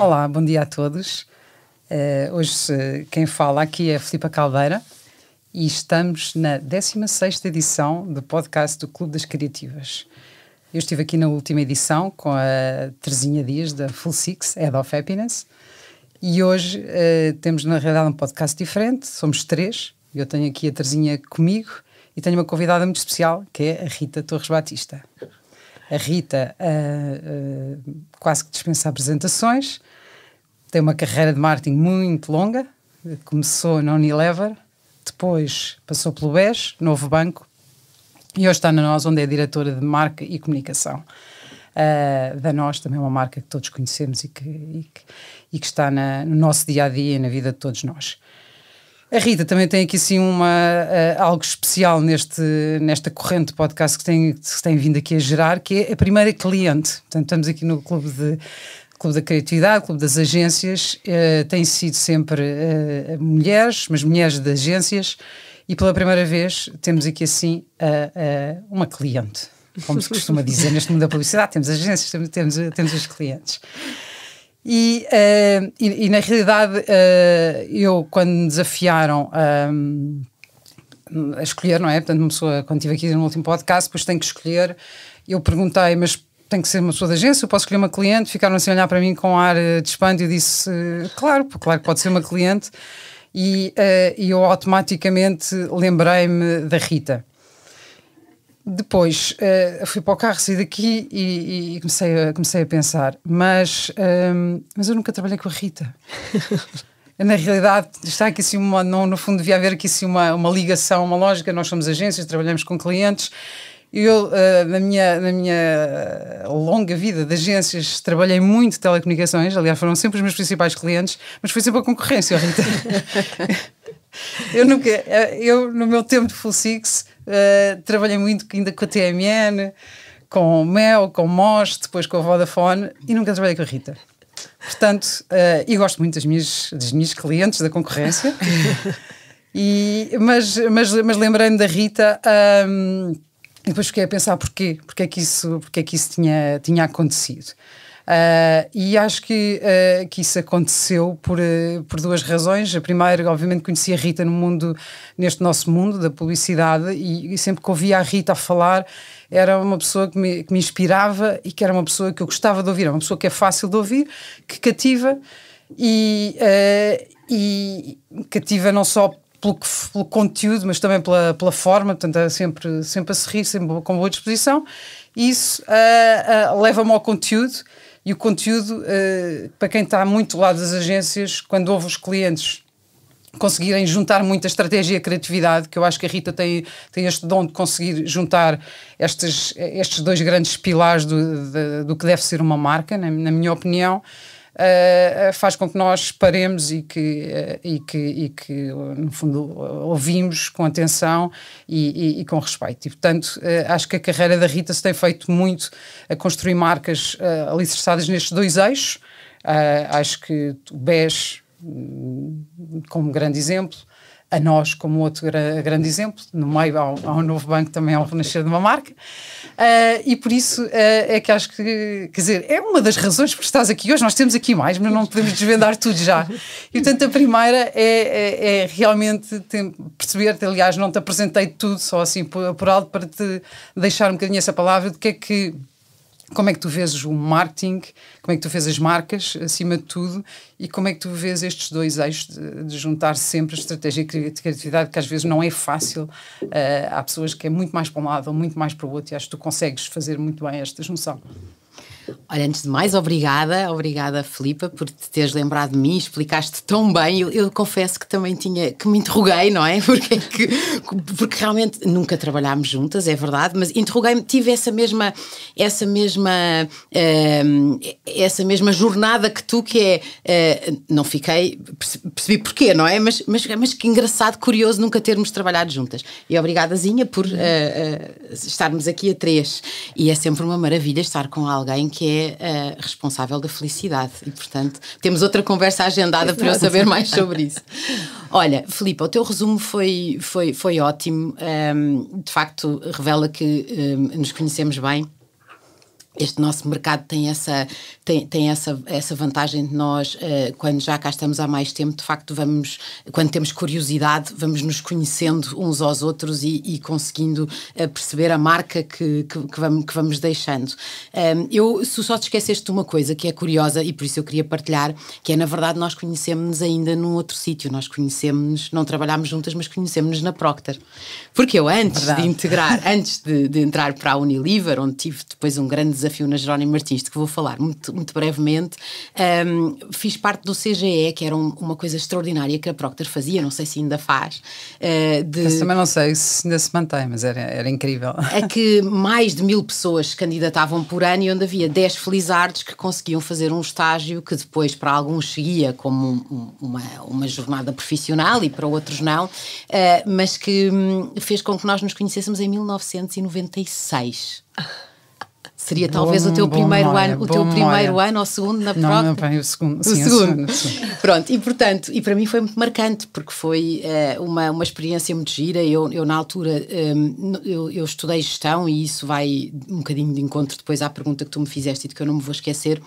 Olá, bom dia a todos. Uh, hoje quem fala aqui é a Filipa Caldeira e estamos na 16 edição do podcast do Clube das Criativas. Eu estive aqui na última edição com a Teresinha Dias da Full Six, Head of Happiness, e hoje uh, temos na realidade um podcast diferente, somos três, eu tenho aqui a Teresinha comigo e tenho uma convidada muito especial, que é a Rita Torres Batista. A Rita uh, uh, quase que dispensa apresentações, tem uma carreira de marketing muito longa, começou na Unilever, depois passou pelo BES, Novo Banco, e hoje está na NOS, onde é diretora de marca e comunicação. Uh, da NOS, também é uma marca que todos conhecemos e que, e que, e que está na, no nosso dia a dia e na vida de todos nós. A Rita também tem aqui assim uma, uh, algo especial neste, nesta corrente de podcast que tem, que tem vindo aqui a gerar, que é a primeira cliente. Portanto, estamos aqui no clube de, Clube da Criatividade, Clube das Agências, uh, têm sido sempre uh, mulheres, mas mulheres de agências, e pela primeira vez temos aqui assim uh, uma cliente, como se costuma dizer neste mundo da publicidade, temos agências, temos, temos, temos os clientes. E, eh, e, e na realidade, eu quando me desafiaram um, a escolher, não é? Portanto, uma pessoa, quando estive aqui no último podcast, depois tem que escolher. Eu perguntei, mas tem que ser uma pessoa da agência, eu posso escolher uma cliente, ficaram assim a olhar para mim com ar eh, de espanto e eu disse, eh, claro, claro que pode ser uma cliente. E uh, eu automaticamente lembrei-me da Rita. Depois uh, fui para o carro, saí daqui e, e comecei, a, comecei a pensar, mas, um, ehm, mas eu nunca trabalhei com a Rita. na realidade está aqui assim uma, no, no fundo devia haver aqui assim uma, uma ligação, uma lógica, nós somos agências, trabalhamos com clientes eu, eh, na, minha, na minha eh, longa vida de agências, trabalhei muito telecomunicações, aliás, foram sempre os meus principais clientes, mas foi sempre a concorrência, Rita. eu nunca, eh, eu no meu tempo de Full Six, trabalhei muito ainda com a TMN, com o Mel, com o MOS, depois com a Vodafone e nunca trabalhei com a Rita. Portanto, e gosto muito das minhas, das minhas clientes, da concorrência, e, mas, mas, mas lembrei-me da Rita. E depois fiquei a pensar porquê, porque é que isso, porque é que isso tinha, tinha acontecido. Uh, e acho que, uh, que isso aconteceu por, uh, por duas razões. A primeira, obviamente, conhecia a Rita no mundo, neste nosso mundo da publicidade, e, e, sempre que ouvia a Rita a falar, era uma pessoa que me, que me inspirava e que era uma pessoa que eu gostava de ouvir, é uma pessoa que é fácil de ouvir, que cativa e, e cativa não só pelo, pelo, conteúdo, mas também pela, pela forma, portanto, é sempre, sempre a se rir, sempre com boa disposição. E isso uh, uh, leva-me ao conteúdo, e o conteúdo, uh, para quem está muito do lado das agências, quando ouve os clientes conseguirem juntar muita estratégia e criatividade, que eu acho que a Rita tem, tem este dom de conseguir juntar estes, estes dois grandes pilares do, de, do que deve ser uma marca, na, na minha opinião uh, faz com que nós paremos e que, uh, e que, e que no fundo, ouvimos com atenção e, e, e com respeito. E, portanto, uh, acho que a carreira da Rita se tem feito muito a construir marcas uh, alicerçadas nestes dois eixos. acho que o BES, hum, como grande exemplo, a nós como outro grande exemplo, no meio há um, há um, novo banco, também ao renascer de uma marca, uh, e por isso uh, é que acho que, quer dizer, é uma das razões por estás aqui hoje, nós temos aqui mais, mas não podemos desvendar tudo já. E portanto a primeira é, é, é realmente perceber, -te, aliás não te apresentei tudo, só assim por, por alto, para te deixar um bocadinho essa palavra de que é que como é que tu vês o marketing, como é que tu vês as marcas, acima de tudo, e como é que tu vês estes dois eixos de, de juntar sempre a estratégia de criatividade, que às vezes não é fácil. Uh, há pessoas que é muito mais para um lado ou muito mais para o outro, e acho que tu consegues fazer muito bem esta junção. Olha, antes de mais, obrigada, obrigada Filipa por te teres lembrado de mim, explicaste tão bem. Eu, eu, confesso que também tinha, que me interroguei, não é? Porque, é que, porque realmente nunca trabalhámos juntas, é verdade, mas interroguei-me, tive essa mesma, essa mesma, uh, essa mesma jornada que tu, que é, uh, não fiquei, percebi porquê, não é? Mas, mas, mas que engraçado, curioso nunca termos trabalhado juntas. E obrigadazinha por uh, estarmos aqui a três. E é sempre uma maravilha estar com alguém que que é uh, responsável da felicidade. E, portanto, temos outra conversa agendada para eu saber mais sobre isso. Olha, Filipe, o teu resumo foi, foi, foi ótimo. Um, ehm, de facto, revela que um, ehm, nos conhecemos bem este nosso mercado tem essa, tem, tem essa, essa vantagem de nós, uh, quando já cá estamos há mais tempo, de facto vamos, quando temos curiosidade, vamos nos conhecendo uns aos outros e, e conseguindo uh, perceber a marca que, que, que, vamos, que vamos deixando. Um, ehm, eu só te esqueceste de uma coisa que é curiosa e por isso eu queria partilhar, que é na verdade nós conhecemos-nos ainda num outro sítio, nós conhecemos-nos, não trabalhámos juntas, mas conhecemos-nos na Procter. Porque eu antes verdade. de integrar, antes de, de entrar para a Unilever, onde tive depois um grande desafio na Jerónimo Martins, de que vou falar muito, muito brevemente, um, fiz parte do CGE, que era um, uma coisa extraordinária que a Procter fazia, não sei se ainda faz. Uh, de, também não sei se ainda se mantém, mas era, era incrível. É que mais de mil pessoas se candidatavam por ano e onde havia 10 felizardos que conseguiam fazer um estágio que depois para alguns seguia como um, uma, uma jornada profissional e para outros não, uh, mas que hum, fez com que nós nos conhecêssemos em 1996. Seria bom, talvez o teu primeiro memória, ano, o teu primeiro ano ou segundo na prova? Não, bem, o segundo. Sim, o segundo. O segundo. Pronto, e portanto, e para mim foi muito marcante, porque foi uh, uma, uma experiência muito gira. Eu, eu na altura, um, ehm, eu, eu estudei gestão e isso vai um bocadinho de encontro depois à pergunta que tu me fizeste e de que eu não me vou esquecer.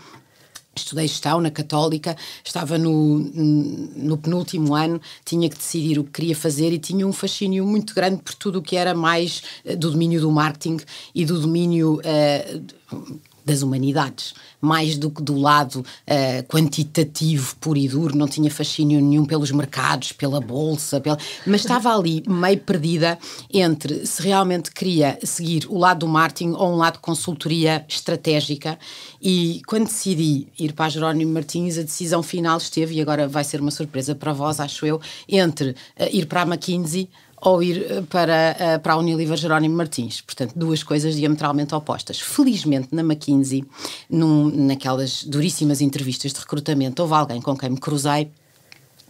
Estudei gestão na Católica, estava no, no penúltimo ano, tinha que decidir o que queria fazer e tinha um fascínio muito grande por tudo o que era mais eh, do domínio do marketing e do domínio. Uh, das humanidades, mais do que do lado uh, quantitativo, puro e duro, não tinha fascínio nenhum pelos mercados, pela bolsa, pela... mas estava ali meio perdida entre se realmente queria seguir o lado do marketing ou um lado de consultoria estratégica. E quando decidi ir para a Jerónimo Martins, a decisão final esteve, e agora vai ser uma surpresa para vós, acho eu, entre uh, ir para a McKinsey ou ir eh, para, eh, para a Unilever Jerónimo Martins. Portanto, duas coisas diametralmente opostas. Felizmente, na McKinsey, num, naquelas duríssimas entrevistas de recrutamento, houve alguém com quem me cruzei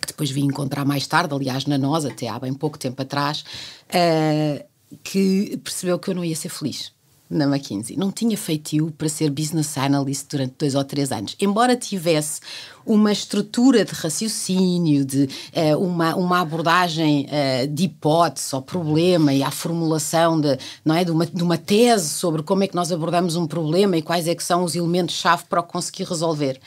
que depois vim encontrar mais tarde, aliás, na nós, até há bem pouco tempo atrás, uh, que percebeu que eu não ia ser feliz na McKinsey. Não tinha feitiço para ser business analyst durante dois ou três anos, embora tivesse uma estrutura de raciocínio, de uh, uma, uma abordagem uh, de hipótese ao problema e à formulação de, não é, de, uma, de uma tese sobre como é que nós abordamos um problema e quais é que são os elementos-chave para o conseguir resolver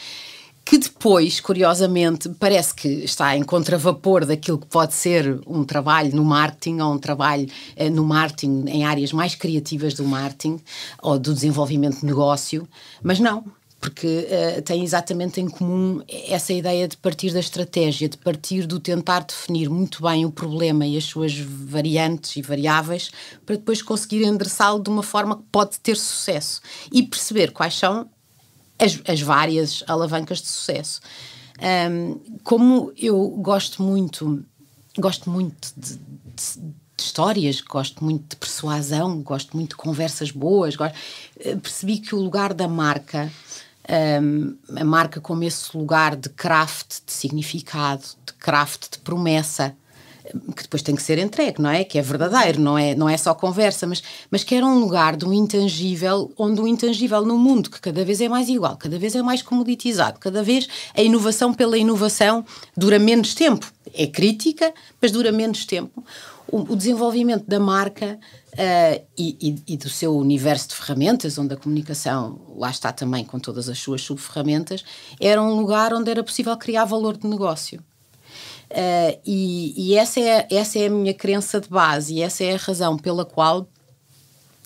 que depois, curiosamente, parece que está em contravapor daquilo que pode ser um trabalho no marketing ou um trabalho eh, no marketing em áreas mais criativas do marketing ou do desenvolvimento de negócio, mas não, porque uh, tem exatamente em comum essa ideia de partir da estratégia, de partir do tentar definir muito bem o problema e as suas variantes e variáveis, para depois conseguir endereçá-lo de uma forma que pode ter sucesso e perceber quais são as, as várias alavancas de sucesso. Um, como eu gosto muito, gosto muito de, de, de, histórias, gosto muito de persuasão, gosto muito de conversas boas, gosto, eh, percebi que o lugar da marca, um, a marca como esse lugar de craft, de significado, de craft, de promessa, que depois tem que ser entregue, não é? Que é verdadeiro, não é, não é só conversa, mas, mas que era um lugar do intangível, onde o intangível no mundo, que cada vez é mais igual, cada vez é mais comoditizado, cada vez a inovação pela inovação dura menos tempo. É crítica, mas dura menos tempo. O, o desenvolvimento da marca uh, e, e, e, do seu universo de ferramentas, onde a comunicação lá está também com todas as suas subferramentas, era um lugar onde era possível criar valor de negócio. Uh, e, e essa, é, essa é a minha crença de base e essa é a razão pela qual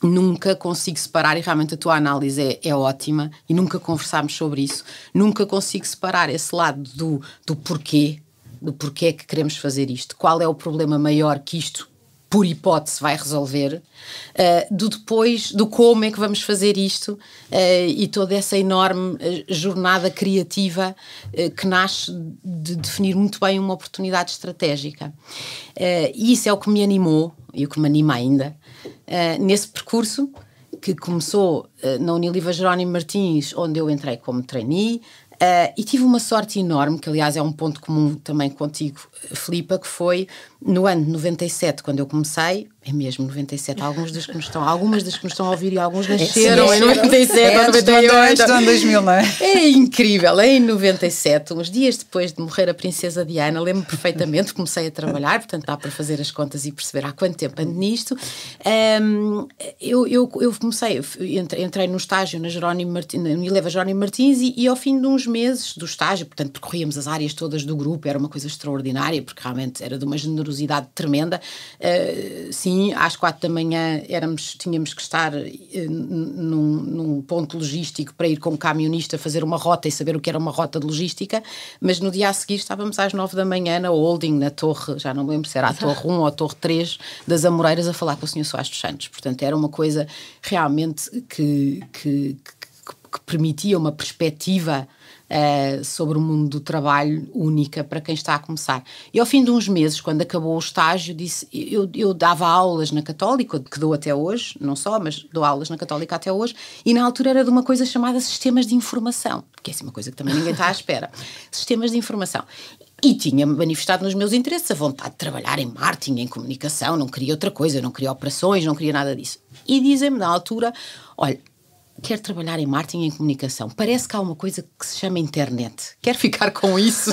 nunca consigo separar, e realmente a tua análise é, é, ótima, e nunca conversámos sobre isso, nunca consigo separar esse lado do, do porquê, do porquê é que queremos fazer isto, qual é o problema maior que isto por hipótese, vai resolver, uh, do depois, do como é que vamos fazer isto uh, e toda essa enorme eh, jornada criativa uh, que nasce de definir muito bem uma oportunidade estratégica. e isso é o que me animou e o que me anima ainda nesse percurso que começou na Uniliva Jerónimo Martins, onde eu entrei como trainee, Uh, e tive uma sorte enorme, que aliás é um ponto comum também contigo, eh, Filipa, que foi no ano de 97, quando eu comecei, é mesmo, 97. Alguns das que nos estão, algumas das que nos estão a ouvir e alguns é, nasceram é, em 97 é, ou 98. Antes 2000, não é? É incrível. É em 97, uns dias depois de morrer a princesa Diana, lembro perfeitamente, comecei a trabalhar, portanto dá para fazer as contas e perceber há quanto tempo ando nisto. Um, eu, eu, eu comecei, entrei, entrei no estágio na Jerónimo Martins, no Jerónimo Martins e, e ao fim de uns meses do estágio, portanto percorríamos as áreas todas do grupo, era uma coisa extraordinária, porque realmente era de uma generosidade tremenda. Uh, sim, assim, às quatro da manhã éramos, tínhamos que estar eh, num, num, ponto logístico para ir com o um camionista fazer uma rota e saber o que era uma rota de logística, mas no dia a seguir estávamos às nove da manhã na holding, na torre, já não me lembro se era a torre 1 ou a torre 3 das Amoreiras a falar com o senhor Soares dos Santos. Portanto, era uma coisa realmente que, que, que, que permitia uma perspectiva uh, sobre o mundo do trabalho única para quem está a começar. E ao fim de uns meses, quando acabou o estágio, disse, eu, eu dava aulas na Católica, que dou até hoje, não só, mas dou aulas na Católica até hoje, e na altura era de uma coisa chamada sistemas de informação, que é assim uma coisa que também ninguém está à espera. sistemas de informação. E tinha manifestado nos meus interesses a vontade de trabalhar em marketing, em comunicação, não queria outra coisa, não queria operações, não queria nada disso. E dizem-me na altura: olha, quer trabalhar em marketing e em comunicação. Parece que há uma coisa que se chama internet. Quer ficar com isso?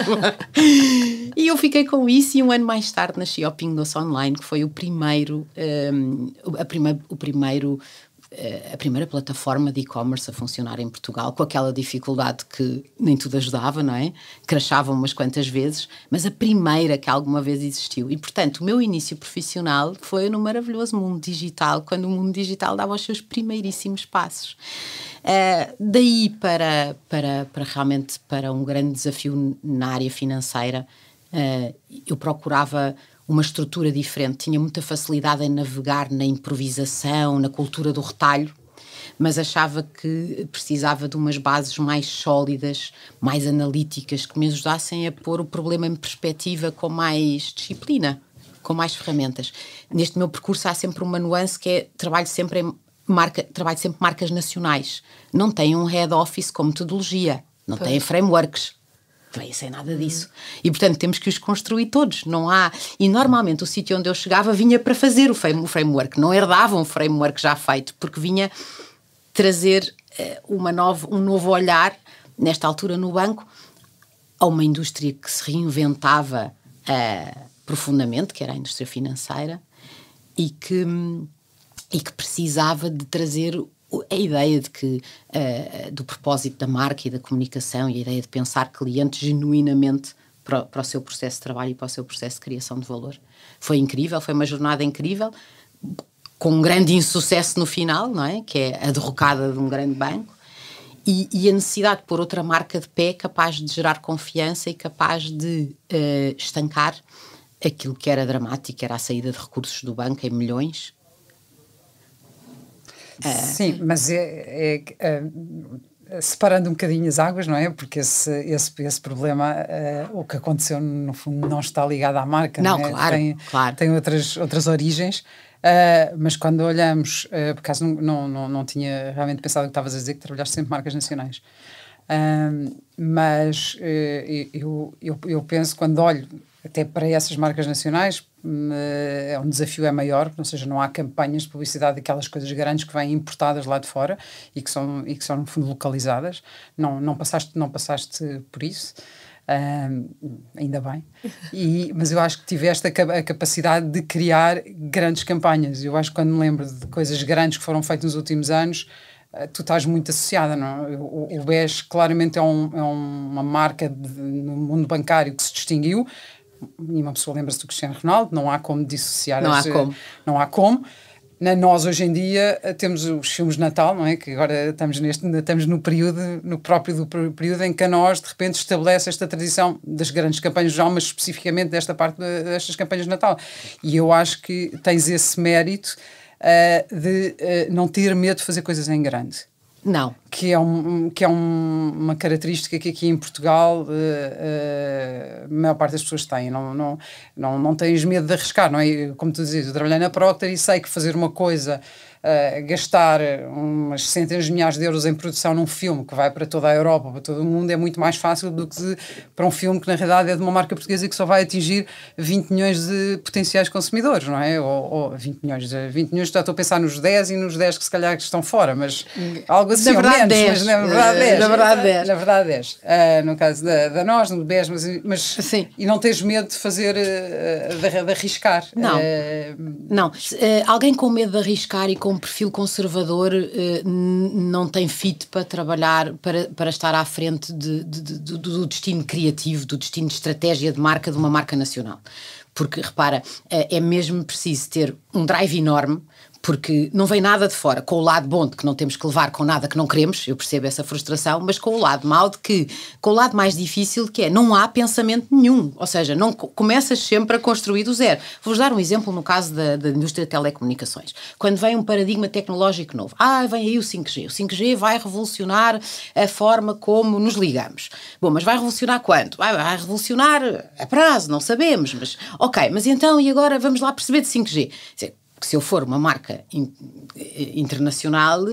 e eu fiquei com isso e um ano mais tarde nasci ao Pingo Online, que foi o primeiro, um, a prima, o primeiro eh, a primeira plataforma de e-commerce a funcionar em Portugal, com aquela dificuldade que nem tudo ajudava, não é? Crashava umas quantas vezes, mas a primeira que alguma vez existiu. E, portanto, o meu início profissional foi no maravilhoso mundo digital, quando o mundo digital dava os seus primeiríssimos passos. Uh, daí para, para, para realmente para um grande desafio na área financeira, uh, eu procurava uma estrutura diferente, tinha muita facilidade em navegar na improvisação, na cultura do retalho, mas achava que precisava de umas bases mais sólidas, mais analíticas, que me ajudassem a pôr o problema em perspectiva com mais disciplina, com mais ferramentas. Neste meu percurso há sempre uma nuance que é trabalho sempre em marca, trabalho sempre marcas nacionais. Não tem um head office com metodologia, não tem frameworks bem sem nada disso. E portanto temos que os construir todos. Não há. E normalmente o sítio onde eu chegava vinha para fazer o framework, não herdava um framework já feito, porque vinha trazer eh, uma nova, um novo olhar, nesta altura no banco, a uma indústria que se reinventava uh, profundamente, que era a indústria financeira, e que, hum, e que precisava de trazer a ideia de que uh, do propósito da marca e da comunicação e a ideia de pensar clientes genuinamente para, para, o seu processo de trabalho e para o seu processo de criação de valor foi incrível foi uma jornada incrível com um grande insucesso no final não é que é a derrocada de um grande banco e, e a necessidade de pôr outra marca de pé capaz de gerar confiança e capaz de uh, estancar aquilo que era dramático, era a saída de recursos do banco em milhões, Sim, mas é, é, é separando um bocadinho as águas, não é? Porque esse, esse, esse problema, eh, o que aconteceu, no fundo, não está ligado à marca. Não, não é? claro, tem, claro. Tem outras, outras origens. Uh, mas quando olhamos, uh, por acaso não, não, não, tinha realmente pensado que estavas a dizer que trabalhaste sempre marcas nacionais. mas eu, eu, eu penso, quando olho até para essas marcas nacionais hum, eh, é um desafio é maior, ou seja, não há campanhas de publicidade daquelas coisas grandes que vêm importadas lá de fora e que são e que são no fundo localizadas. Não não passaste não passaste por isso. Um, ainda bem, e, mas eu acho que tiveste a, a, capacidade de criar grandes campanhas. Eu acho que quando me lembro de coisas grandes que foram feitas nos últimos anos, eh, tu estás muito associada, não? É? O, o BES claramente é, um, é uma marca de, no mundo bancário que se distinguiu, nenhuma pessoa lembra-se do Cristiano Ronaldo, não há como dissociar. Não este, há como. Não há como. Na, nós hoje em dia eh, temos os filmes de Natal, não é? Que agora estamos neste, estamos no período, no próprio do período em que a nós de repente estabelece esta tradição das grandes campanhas já, mas especificamente desta parte destas campanhas de Natal. E eu acho que tens esse mérito uh, de uh, não ter medo de fazer coisas em grande. Não. Que é, um, que é um, uma característica que aqui em Portugal uh, uh, a maior parte das pessoas tem. Não, não, não, não tens medo de arriscar, não é? Como tu dizes, eu trabalhei na Procter e sei que fazer uma coisa eh, gastar eh, umas centenas de milhares de euros em produção num filme que vai para toda a Europa, para todo o mundo, é muito mais fácil do que de, para um filme que na realidade é de uma marca portuguesa e que só vai atingir 20 milhões de potenciais consumidores, não é? Ou, ou 20 milhões, 20 eh, milhões, já estou a pensar nos 10 e nos 10 que se calhar que estão fora, mas algo assim, na verdade, menos, 10. na verdade 10. Na verdade 10. Na verdade 10. Uh, no caso da, da nós, no 10, mas, mas Sim. e não tens medo de fazer, de, de arriscar. Não, uh, não. Uh, alguém com medo de arriscar e com com um perfil conservador eh, não tem fit para trabalhar, para, para estar à frente de, de, de, do destino criativo, do destino de estratégia de marca de uma marca nacional. Porque, repara, eh, é mesmo preciso ter um drive enorme porque não vem nada de fora, com o lado bom de que não temos que levar com nada que não queremos, eu percebo essa frustração, mas com o lado mau de que, com o lado mais difícil que é, não há pensamento nenhum, ou seja, não começas sempre a construir do zero. Vou-vos dar um exemplo no caso da, da, indústria de telecomunicações. Quando vem um paradigma tecnológico novo, ah, vem aí o 5G, o 5G vai revolucionar a forma como nos ligamos. Bom, mas vai revolucionar quanto? Vai, vai revolucionar a prazo, não sabemos, mas ok, mas então e agora vamos lá perceber de 5G? dizer, se eu for uma marca in, internacional,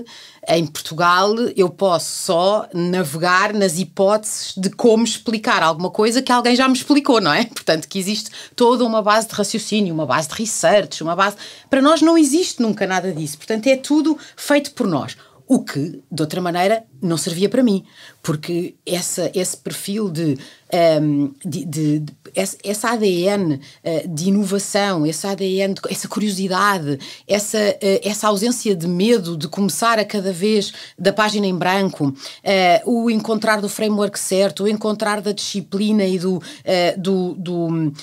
em Portugal eu posso só navegar nas hipóteses de como explicar alguma coisa que alguém já me explicou, não é? Portanto, que existe toda uma base de raciocínio, uma base de research, uma base. Para nós não existe nunca nada disso. Portanto, é tudo feito por nós. O que, de outra maneira, não servia para mim, porque essa, esse perfil de, um, ehm, de, de, de essa ADN uh, eh, de inovação, essa ADN, essa curiosidade, essa, uh, essa ausência de medo de começar a cada vez da página em branco, uh, o encontrar do framework certo, o encontrar da disciplina e do, do, do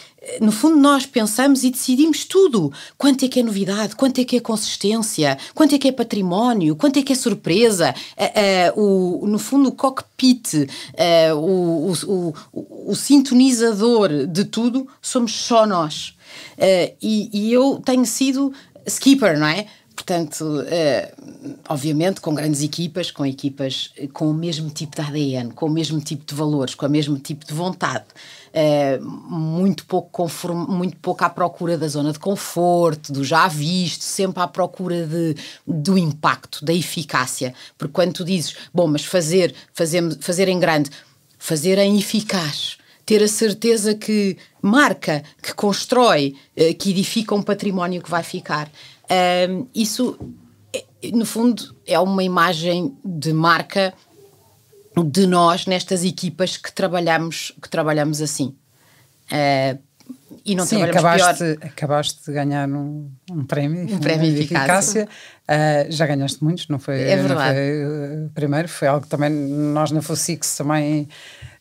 no fundo, nós pensamos e decidimos tudo. Quanto é que é novidade, quanto é que é consistência, quanto é que é património, quanto é que é surpresa, o no fundo, o cockpit, uh, o, o, o, o sintonizador de tudo, somos só nós. Uh, e, e, eu tenho sido skipper, não é? portanto, uh, obviamente com grandes equipas, com equipas eh, com o mesmo tipo de ADN, com o mesmo tipo de valores, com o mesmo tipo de vontade, uh, muito, pouco conforme, muito pouco à procura da zona de conforto, do já visto, sempre à procura de, do impacto, da eficácia. Porque quando tu dizes, bom, mas fazer, fazer, fazer em grande, fazer em é eficaz, ter a certeza que marca, que constrói, que edifica um património que vai ficar. Um, isso, é, no fundo, é uma imagem de marca de nós nestas equipas que trabalhamos, que trabalhamos assim. Uh, e não Sim, acabaste, pior. acabaste de ganhar um, um prémio, um prémio de eficácia. eficácia. Uh, já ganhaste muitos, não foi? É verdade. Foi, uh, primeiro, foi algo que também nós na Fossix também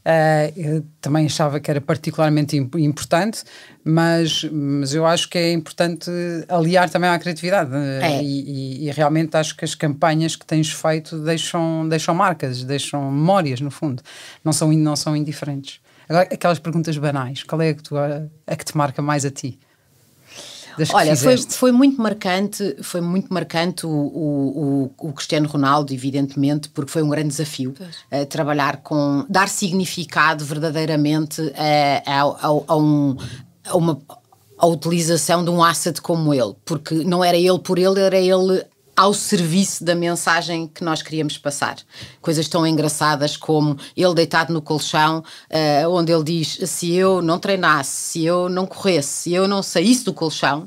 Uh, eu também achava que era particularmente imp importante, mas, mas eu acho que é importante aliar também à criatividade. Eh, é. E, e, e, realmente acho que as campanhas que tens feito deixam, deixam marcas, deixam memórias, no fundo. Não são, não são indiferentes. Agora, aquelas perguntas banais. Qual é a, tu a que te marca mais a ti? das Olha, foi, foi, muito marcante, foi muito marcante o, o, o, Cristiano Ronaldo, evidentemente, porque foi um grande desafio eh, trabalhar com, dar significado verdadeiramente uh, eh, a, a, a, um, a uma a utilização de um asset como ele, porque não era ele por ele, era ele ao serviço da mensagem que nós queríamos passar. Coisas tão engraçadas como ele deitado no colchão, uh, onde ele diz: se eu não treinasse, se eu não corresse, se eu não saísse do colchão,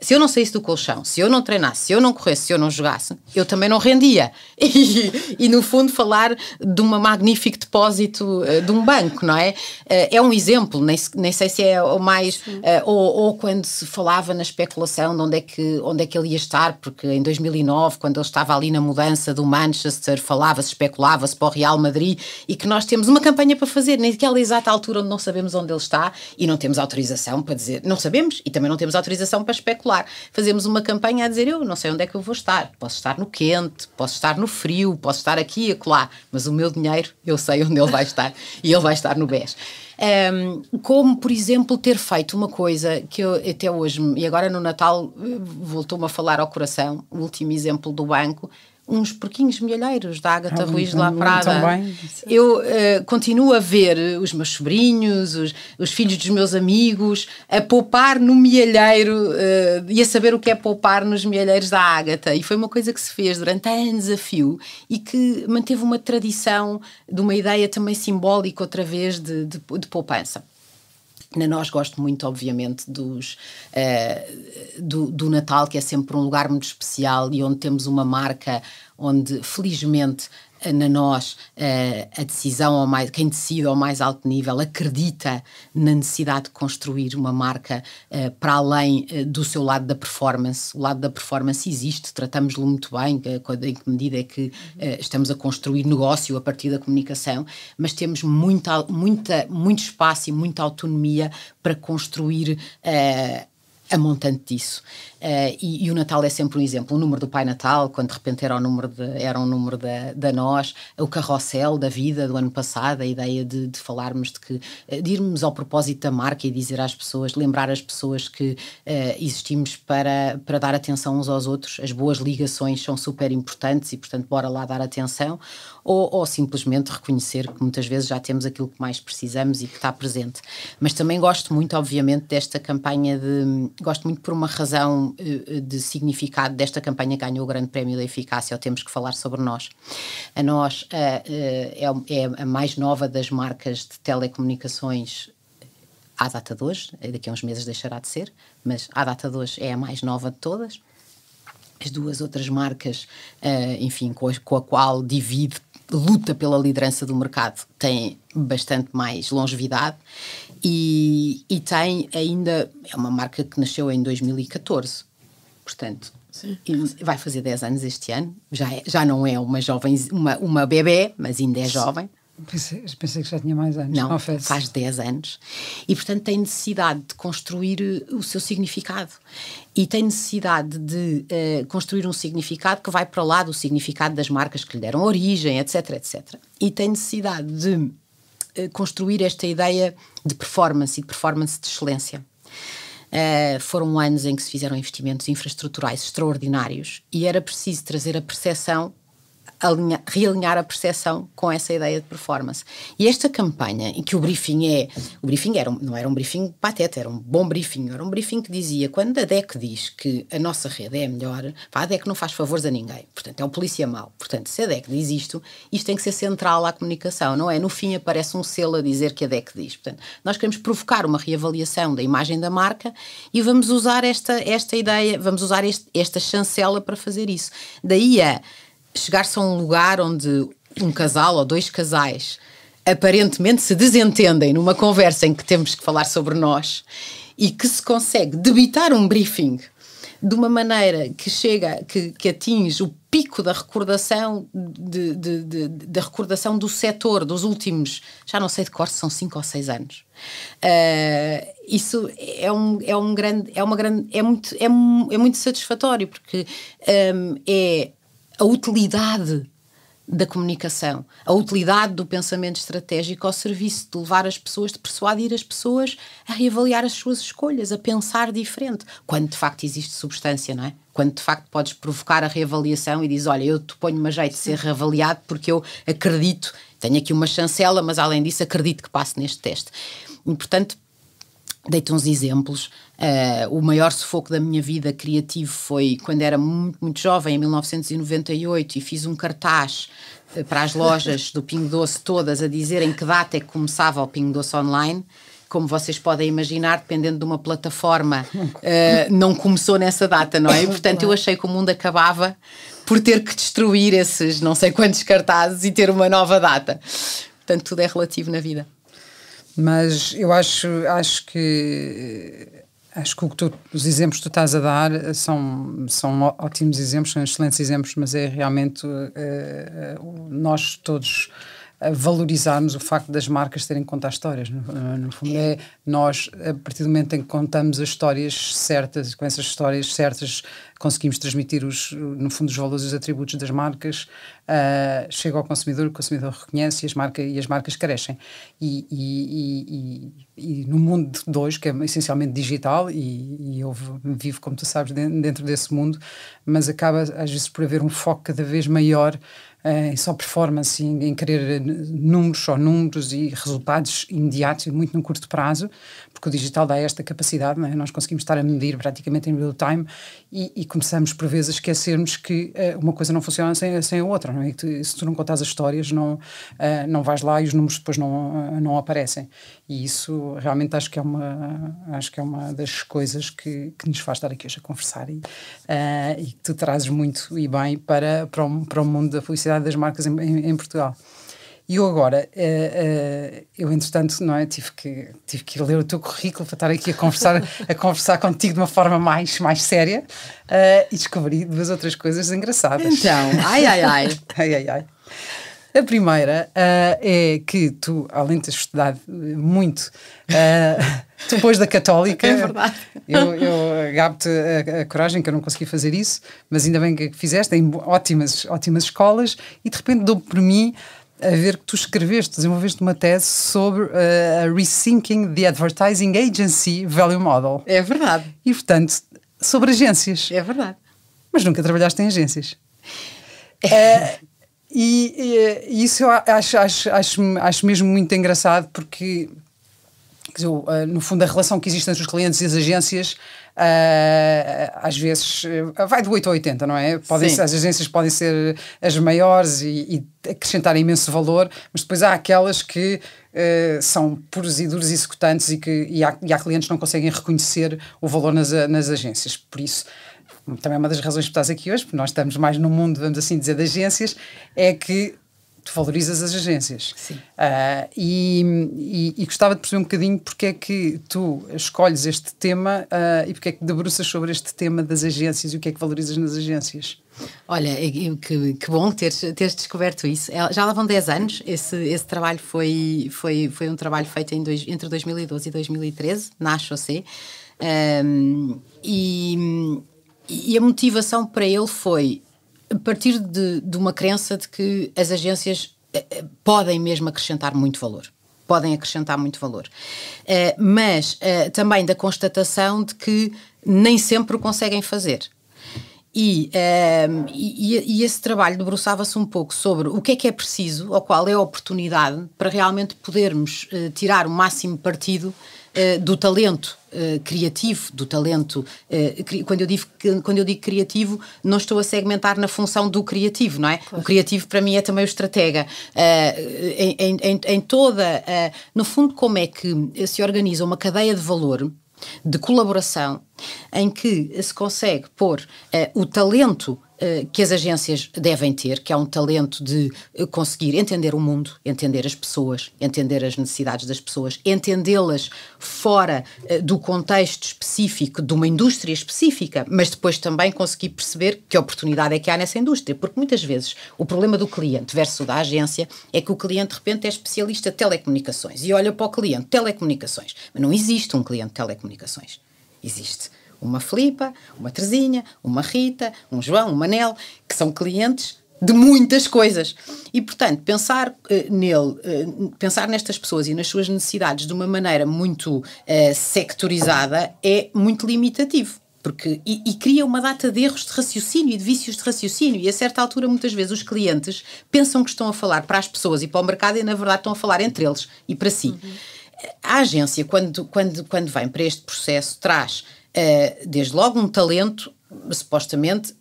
se eu não saísse do colchão, se eu não treinasse, se eu não corresse, se eu não jogasse, eu também não rendia. E, e no fundo, falar de um magnífico depósito eh, de um banco, não é? Eh, é um exemplo, nem, nem sei se é o mais. Eh, ou, ou, quando se falava na especulação de onde é, que, onde é que ele ia estar, porque em 2009, quando ele estava ali na mudança do Manchester, falava-se, especulava-se para o Real Madrid e que nós temos uma campanha para fazer, naquela exata altura onde não sabemos onde ele está e não temos autorização para dizer. Não sabemos e também não temos autorização para especular Fazemos uma campanha a dizer: eu não sei onde é que eu vou estar. Posso estar no quente, posso estar no frio, posso estar aqui e acolá, mas o meu dinheiro eu sei onde ele vai estar e ele vai estar no BES. Um, ehm, como, por exemplo, ter feito uma coisa que eu até hoje, e agora no Natal eh, voltou-me a falar ao coração, o último exemplo do banco, uns porquinhos milheiros da Ágata ah, Ruiz de então, La Prada. Eu uh, continuo a ver os meus sobrinhos, os, os, filhos dos meus amigos, a poupar no mielheiro uh, eh, e a saber o que é poupar nos mielheiros da Ágata. E foi uma coisa que se fez durante anos a fio e que manteve uma tradição de uma ideia também simbólica, outra vez, de, de, de poupança. Na nós gosto muito, obviamente, dos, uh, do, do, Natal, que é sempre um lugar muito especial e onde temos uma marca onde, felizmente, eh, na nós eh, a decisão, ao mais, quem decide ao mais alto nível, acredita na necessidade de construir uma marca eh, para além do seu lado da performance. O lado da performance existe, tratamos-lo muito bem, em que medida é que estamos a construir negócio a partir da comunicação, mas temos muita, muita, muito espaço e muita autonomia para construir a montante disso. Uh, e, e, o Natal é sempre um exemplo. O número do Pai Natal, quando de repente era o número, de, era o número da, da nós, o carrossel da vida do ano passado, a ideia de, de falarmos de que, eh, de irmos ao propósito da marca e dizer às pessoas, lembrar as pessoas que uh, existimos para, para dar atenção uns aos outros. As boas ligações são super importantes e, portanto, bora lá dar atenção ou, ou simplesmente reconhecer que muitas vezes já temos aquilo que mais precisamos e que está presente. Mas também gosto muito, obviamente, desta campanha de. Gosto muito por uma razão eh, de significado desta campanha que ganhou o Grande Prémio da Eficácia, ou temos que falar sobre nós. A nós eh, eh, é, é a mais nova das marcas de telecomunicações à data de hoje, daqui a uns meses deixará de ser, mas à data de hoje é a mais nova de todas as duas outras marcas, uh, enfim, com a, com a, qual divide luta pela liderança do mercado tem bastante mais longevidade e, e tem ainda. É uma marca que nasceu em 2014, portanto. Sim. Vai fazer 10 anos este ano, já, é, já não é uma jovem, uma, uma bebê, mas ainda é jovem. Pensei, pensei, que já tinha mais anos. Não, confesso. faz 10 anos. E, portanto, tem necessidade de construir eh, o seu significado. E tem necessidade de uh, construir um significado que vai para lá do significado das marcas que lhe deram origem, etc, etc. E tem necessidade de uh, construir esta ideia de performance e de performance de excelência. Uh, foram anos em que se fizeram investimentos infraestruturais extraordinários e era preciso trazer a percepção realinhar a percepção com essa ideia de performance. E esta campanha, em que o briefing é. O briefing era, não era um briefing pateta, era um bom briefing. Era um briefing que dizia: quando a DEC diz que a nossa rede é a melhor, pá, a DEC não faz favores a ninguém. Portanto, é um polícia mau. Portanto, se a DEC diz isto, isto tem que ser central à comunicação, não é? No fim, aparece um selo a dizer que a DEC diz. Portanto, nós queremos provocar uma reavaliação da imagem da marca e vamos usar esta, esta ideia, vamos usar este, esta chancela para fazer isso. Daí a chegar-se a um lugar onde um casal ou dois casais aparentemente se desentendem numa conversa em que temos que falar sobre nós e que se consegue debitar um briefing de uma maneira que chega, que, que atinge o pico da recordação de, de, de, da recordação do setor dos últimos, já não sei de cor se são 5 ou 6 anos. Uh, isso é um, é um grande, é uma grande, é muito, é, é muito satisfatório porque um, ehm, é a utilidade da comunicação, a utilidade do pensamento estratégico ao serviço de levar as pessoas, de persuadir as pessoas a reavaliar as suas escolhas, a pensar diferente, quando de facto existe substância, não é? Quando de facto podes provocar a reavaliação e dizes, olha, eu te ponho uma jeito de ser reavaliado porque eu acredito, tenho aqui uma chancela, mas além disso acredito que passe neste teste. E portanto, Deito uns exemplos. Uh, o maior sufoco da minha vida criativa foi quando era muito, muito jovem, em 1998, e fiz um cartaz uh, para as lojas do Pingo Doce todas a dizerem que data é que começava o Pingo Doce Online como vocês podem imaginar, dependendo de uma plataforma, uh, não começou nessa data, não é? portanto, eu achei que o mundo acabava por ter que destruir esses não sei quantos cartazes e ter uma nova data. Portanto, tudo é relativo na vida. Mas eu acho, acho que acho que, tu, os exemplos que tu estás a dar são, são ótimos exemplos, são excelentes exemplos, mas é realmente uh, uh, nós todos valorizarmos o facto das marcas terem que contar histórias. No, eh, no, fundo, é nós, a partir do momento em que contamos as histórias certas, com essas histórias certas, conseguimos transmitir, os, no fundo, os valores e os atributos das marcas, uh, chega ao consumidor, o consumidor reconhece e as, marca, e as marcas crescem. E, e, e, e no mundo de hoje, que é essencialmente digital, e, eu vivo, como tu sabes, dentro desse mundo, mas acaba às vezes por haver um foco cada vez maior em eh, só performance, em, em querer eh, números, só números e resultados imediatos e muito no curto prazo, porque o digital dá esta capacidade, é? nós conseguimos estar a medir praticamente em real time e, e começamos por vezes a esquecermos que uh, uma coisa não funciona sem, sem a outra, não é? Tu, se tu não contas as histórias, não, uh, não vais lá e os números depois não, uh, não aparecem. E isso realmente acho que é uma, acho que é uma das coisas que, que nos faz estar aqui hoje a conversar e, e que tu trazes muito e bem para, para, o, para o mundo da publicidade das marcas em, em, em Portugal. E eu agora, uh, uh, eu entretanto, não é, tive que, tive que ler o teu currículo para estar aqui a conversar, a conversar contigo de uma forma mais, mais séria uh, e descobri duas outras coisas engraçadas. Então, ai, ai, ai. ai, ai, ai. A primeira é que tu, além de estudar estudado muito depois da Católica. É verdade. Eu, eu gabo-te a, a, coragem que eu não consegui fazer isso, mas ainda bem que fizeste em ótimas, ótimas escolas e de repente dou por mim a ver que tu escreveste, desenvolveste uma tese sobre uh, a Rethinking the Advertising Agency Value Model. É verdade. E, portanto, sobre agências. É verdade. Mas nunca trabalhaste em agências. É. Uh, e, eh, e, isso eu acho, acho, acho, acho mesmo muito engraçado porque, dizer, no fundo, a relação que existe entre os clientes e as agências uh, às vezes eh, vai de 8 a 80, não é? Podem ser, as agências podem ser as maiores e, e, acrescentar imenso valor, mas depois há aquelas que uh, são puros e duros executantes e que e há, e há clientes que não conseguem reconhecer o valor nas, nas agências. Por isso, também é uma das razões por estás aqui hoje, porque nós estamos mais no mundo, vamos assim dizer, de agências, é que tu valorizas as agências. Sim. Uh, e, e, e, gostava de perceber um bocadinho porque é que tu escolhes este tema uh, e porque é que debruças sobre este tema das agências e o que é que valorizas nas agências. Olha, que, que bom teres, teres descoberto isso. É, já lá vão 10 anos. Esse, esse trabalho foi, foi, foi um trabalho feito em dois, entre 2012 e 2013, na AXOC. Um, e, e a motivação para ele foi a partir de, de uma crença de que as agências eh, eh, podem mesmo acrescentar muito valor podem acrescentar muito valor. Uh, mas uh, também da constatação de que nem sempre o conseguem fazer. E, uh, e, e esse trabalho debruçava-se um pouco sobre o que é que é preciso ou qual é a oportunidade para realmente podermos tirar o máximo partido eh, do talento eh, criativo, do talento. Eh, quando, eu digo, quando eu digo criativo, não estou a segmentar na função do criativo, não é? Claro. O criativo para mim é também o estratega. Em, em, em, toda. no fundo, como é que se organiza uma cadeia de valor de colaboração em que se consegue pôr o talento eh, que as agências devem ter, que é um talento de eh, conseguir entender o mundo, entender as pessoas, entender as necessidades das pessoas, entendê-las fora eh, do contexto específico de uma indústria específica, mas depois também conseguir perceber que oportunidade é que há nessa indústria, porque muitas vezes o problema do cliente versus da agência é que o cliente de repente é especialista em telecomunicações e olha para o cliente telecomunicações, mas não existe um cliente de telecomunicações. Existe uma Filipa, uma Terezinha, uma Rita, um João, um Manel, que são clientes de muitas coisas. E, portanto, pensar uh, nele, uh, pensar nestas pessoas e nas suas necessidades de uma maneira muito uh, sectorizada é muito limitativo. Porque, e, e, cria uma data de erros de raciocínio e de vícios de raciocínio. E a certa altura, muitas vezes, os clientes pensam que estão a falar para as pessoas e para o mercado e, na verdade, estão a falar entre eles e para si. Uhum. A agência, quando, quando, quando vem para este processo, traz é, desde logo, um talento, supostamente,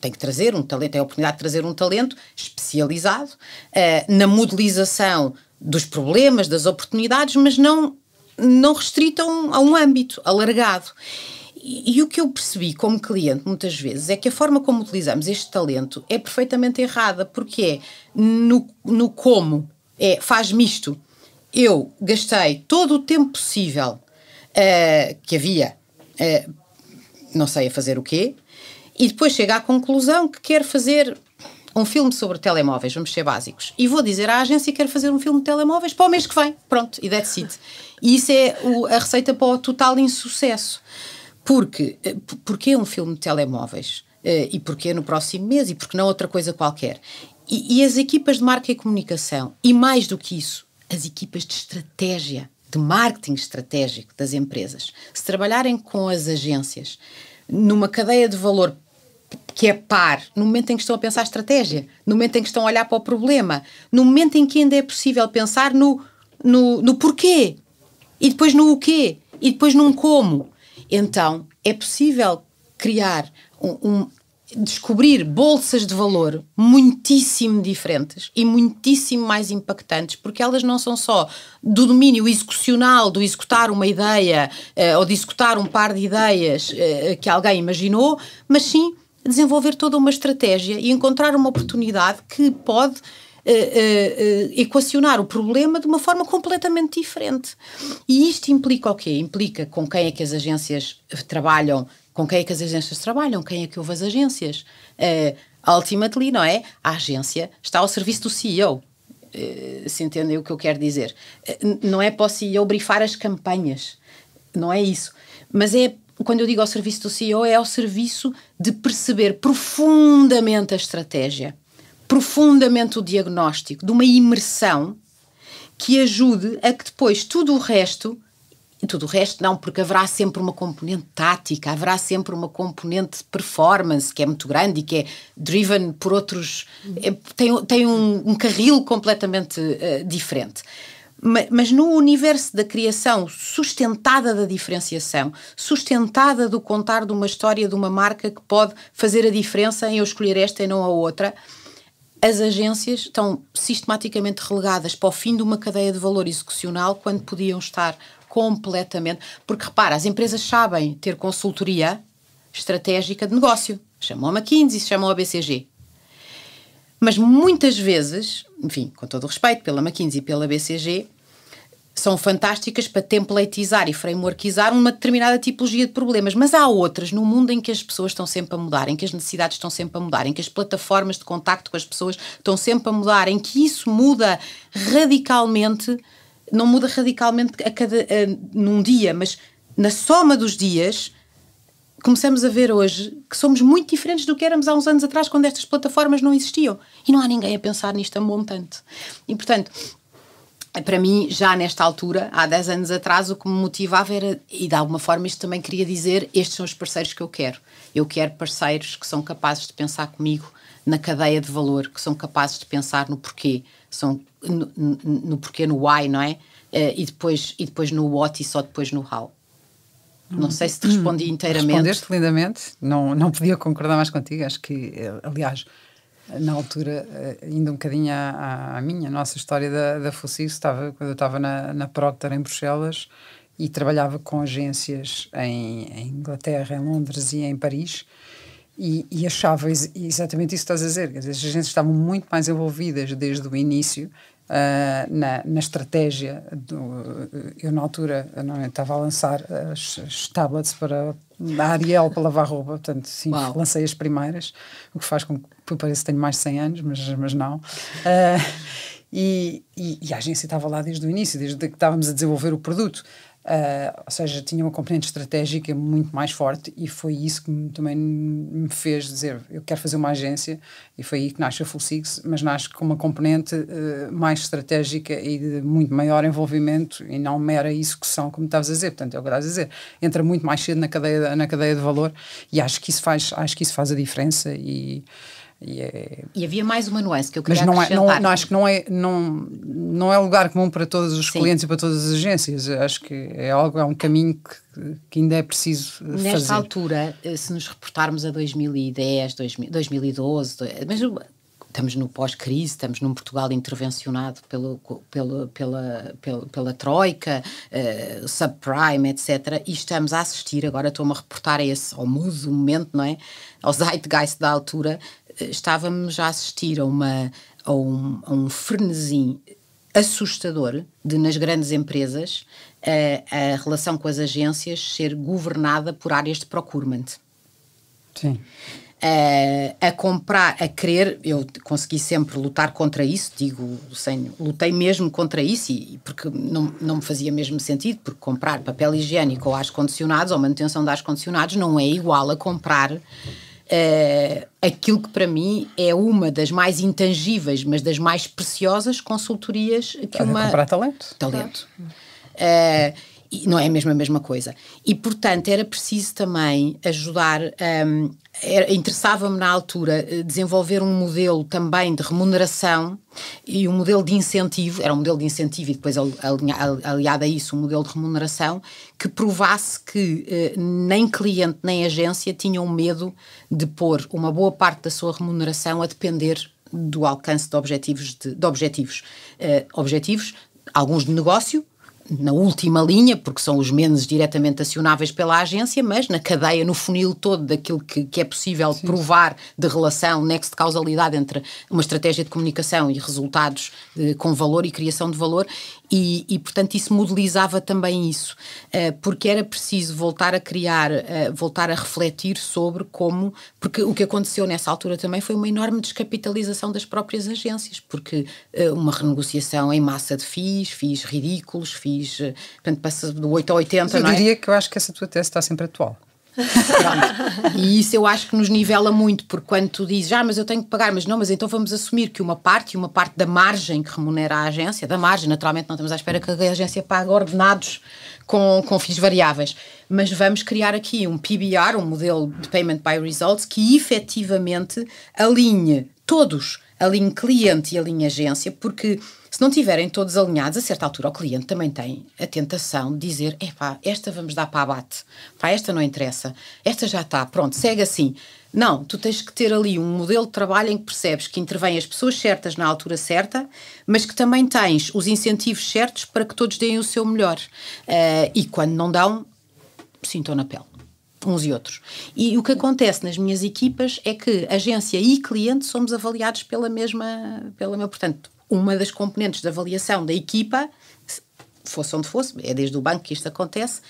tem que trazer um talento, tem a oportunidade de trazer um talento especializado uh, na modelização dos problemas, das oportunidades, mas não, não restrito a um, a um âmbito alargado. E, o que eu percebi como cliente muitas vezes é que a forma como utilizamos este talento é perfeitamente errada, porque é no, no como, é faz misto. Eu gastei todo o tempo possível uh, que havia é, não sei a fazer o quê, e depois chega à conclusão que quer fazer um filme sobre telemóveis, vamos ser básicos, e vou dizer à agência que quero fazer um filme de telemóveis para o mês que vem, pronto, e that's it. E isso é o, a receita para o total insucesso. Porque, eh, porque é um filme de telemóveis? Eh, e porque é no próximo mês? E porque não outra coisa qualquer? E, e as equipas de marca e comunicação, e mais do que isso, as equipas de estratégia de marketing estratégico das empresas, se trabalharem com as agências numa cadeia de valor que é par, no momento em que estão a pensar a estratégia, no momento em que estão a olhar para o problema, no momento em que ainda é possível pensar no, no, no porquê, e depois no o quê, e depois num como, então é possível criar um, um, descobrir bolsas de valor muitíssimo diferentes e muitíssimo mais impactantes, porque elas não são só do domínio execucional, do executar uma ideia eh, ou de executar um par de ideias eh, que alguém imaginou, mas sim desenvolver toda uma estratégia e encontrar uma oportunidade que pode Uh, uh, uh, equacionar o problema de uma forma completamente diferente. E isto implica o quê? Implica com quem é que as agências trabalham com quem é que as agências trabalham, quem é que ouve as agências. Uh, ultimately, não é? A agência está ao serviço do CEO. Uh, eh, se entendem o que eu quero dizer. Uh, não é para o CEO brifar as campanhas. Não é isso. Mas é quando eu digo ao serviço do CEO, é ao serviço de perceber profundamente a estratégia, profundamente o diagnóstico, de uma imersão que ajude a que depois tudo o resto em tudo o resto, não, porque haverá sempre uma componente tática, haverá sempre uma componente performance que é muito grande e que é driven por outros. É, tem tem um, um carril completamente uh, diferente mas no universo da criação sustentada da diferenciação, sustentada do contar de uma história de uma marca que pode fazer a diferença em eu escolher esta e não a outra, as agências estão sistematicamente relegadas para o fim de uma cadeia de valor execucional quando podiam estar completamente. Porque repara, as empresas sabem ter consultoria estratégica de negócio. Chamam a McKinsey, chamam a BCG. Mas muitas vezes, enfim, com todo o respeito pela McKinsey e pela BCG, são fantásticas para templateizar e frameworkizar uma determinada tipologia de problemas, mas há outras no mundo em que as pessoas estão sempre a mudar, em que as necessidades estão sempre a mudar, em que as plataformas de contacto com as pessoas estão sempre a mudar, em que isso muda radicalmente não muda radicalmente a cada, a, num dia, mas na soma dos dias começamos a ver hoje que somos muito diferentes do que éramos há uns anos atrás, quando estas plataformas não existiam. E não há ninguém a pensar nisto a montante. E, portanto, para mim, já nesta altura, há 10 anos atrás, o que me motivava era, e de alguma forma isto também queria dizer, estes são os parceiros que eu quero. Eu quero parceiros que são capazes de pensar comigo na cadeia de valor, que são capazes de pensar no porquê, são no, no porquê, no why, não é? Eh, e, depois, e depois no what e só depois no how. Não sei se te hum. respondi inteiramente. Respondeste lindamente, não, não podia concordar mais contigo. Acho que, eh, aliás, na altura, eh, indo um bocadinho à, à minha, a nossa história da, da Fossigo, estava, quando eu estava na, na Procter em Bruxelas e trabalhava com agências em, em Inglaterra, em Londres e em Paris. E, e achava ex exatamente isso que estás a dizer. As agências estavam muito mais envolvidas desde o início Uh, na, na, estratégia. Do, eu, na altura, não, eu estava a lançar as, as tablets para a Ariel para lavar roupa, portanto, sim, Uau. lancei as primeiras, o que faz com que pareça que tenho mais de 100 anos, mas, mas não. Uh, e, e, e, a agência estava lá desde o início, desde que estávamos a desenvolver o produto. Uh, ou seja, tinha uma componente estratégica muito mais forte e foi isso que me, também me fez dizer eu quero fazer uma agência e foi aí que nasce a Full Six, mas nasce com uma componente uh, mais estratégica e de muito maior envolvimento e não mera execução, como estavas a dizer. Portanto, é o que estás a dizer. Entra muito mais cedo na cadeia, na cadeia de valor e acho que isso faz, acho que isso faz a diferença e e, é... e, havia mais uma nuance que eu queria Mas não, é, não, não, acho que não é, não, não é lugar comum para todos os Sim. clientes e para todas as agências. Acho que é algo, é um caminho que, que ainda é preciso eh, Nesta fazer. Nesta altura, eh, se nos reportarmos a 2010, 2012, eh, mas estamos no pós-crise, estamos num Portugal intervencionado pelo, pelo, pela, pela, pela Troika, uh, subprime, etc. E estamos a assistir, agora estou-me a reportar a esse, ao mudo momento, não é? Ao zeitgeist da altura, estávamos a assistir a, uma, a, um, a um frenesim assustador de, nas grandes empresas, a, eh, a relação com as agências ser governada por áreas de procurement. Sim. Eh, a comprar, a querer, eu consegui sempre lutar contra isso, digo, sem, lutei mesmo contra isso, e, porque não, não me fazia mesmo sentido, porque comprar papel higiênico ou ar-condicionados, ou manutenção de ar-condicionados, não é igual a comprar uh, aquilo que para mim é uma das mais intangíveis, mas das mais preciosas consultorias que Olha, uma. Comprar talento. Talento. Claro. Uh, e não é mesmo a mesma coisa. E, portanto, era preciso também ajudar, um, interessava-me na altura eh, desenvolver um modelo também de remuneração e um modelo de incentivo, era um modelo de incentivo e depois aliado a isso um modelo de remuneração, que provasse que eh, nem cliente nem agência tinham medo de pôr uma boa parte da sua remuneração a depender do alcance de objetivos, de, de objetivos, eh, objetivos alguns de negócio, na última linha, porque são os menos diretamente acionáveis pela agência, mas na cadeia, no funil todo daquilo que, que é possível Sim. provar de relação, nexo de causalidade entre uma estratégia de comunicação e resultados eh, com valor e criação de valor, e, e portanto isso modelizava também isso, eh, porque era preciso voltar a criar, eh, voltar a refletir sobre como, porque o que aconteceu nessa altura também foi uma enorme descapitalização das próprias agências, porque uma renegociação em massa de FIIs, FIIs ridículos, FIIs país, eh, portanto, passa do 8 ao 80, eu é? diria que eu acho que essa tua tese está sempre atual. E isso eu acho que nos nivela muito, porque quando tu dizes, ah, mas eu tenho que pagar, mas não, mas então vamos assumir que uma parte, e uma parte da margem que remunera a agência, da margem, naturalmente não estamos à espera que a agência pague ordenados com, com fins variáveis, mas vamos criar aqui um PBR, um modelo de Payment by Results, que efetivamente alinhe todos a linha cliente e a linha agência, porque se não tiverem todos alinhados, a certa altura o cliente também tem a tentação de dizer: "É pá, esta vamos dar para abate, pá, esta não interessa, esta já está, pronto, segue assim. Não, tu tens que ter ali um modelo de trabalho em que percebes que intervêm as pessoas certas na altura certa, mas que também tens os incentivos certos para que todos deem o seu melhor. Uh, e quando não dão, sintam na pele uns e outros. E o que acontece nas minhas equipas é que agência e cliente somos avaliados pela mesma, pela mesma portanto, uma das componentes da avaliação da equipa, fosse onde fosse, é desde o banco que isto acontece,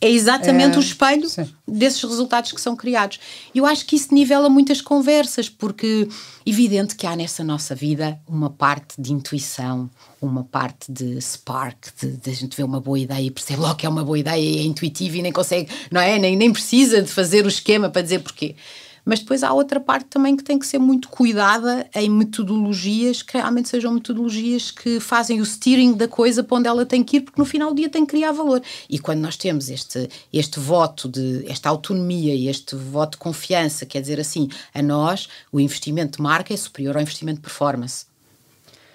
é exatamente é... o espelho Sim. desses resultados que são criados. Eu acho que isso nivela muitas conversas, porque evidente que há nessa nossa vida uma parte de intuição, uma parte de spark, de, de a gente ver uma boa ideia e percebe logo que é uma boa ideia e é intuitiva e nem consegue, não é? Nem, nem precisa de fazer o esquema para dizer porquê. Mas depois há outra parte também que tem que ser muito cuidada em metodologias que realmente sejam metodologias que fazem o steering da coisa para onde ela tem que ir, porque no final do dia tem que criar valor. E quando nós temos este, este voto de esta autonomia e este voto de confiança, quer dizer assim, a nós o investimento de marca é superior ao investimento de performance.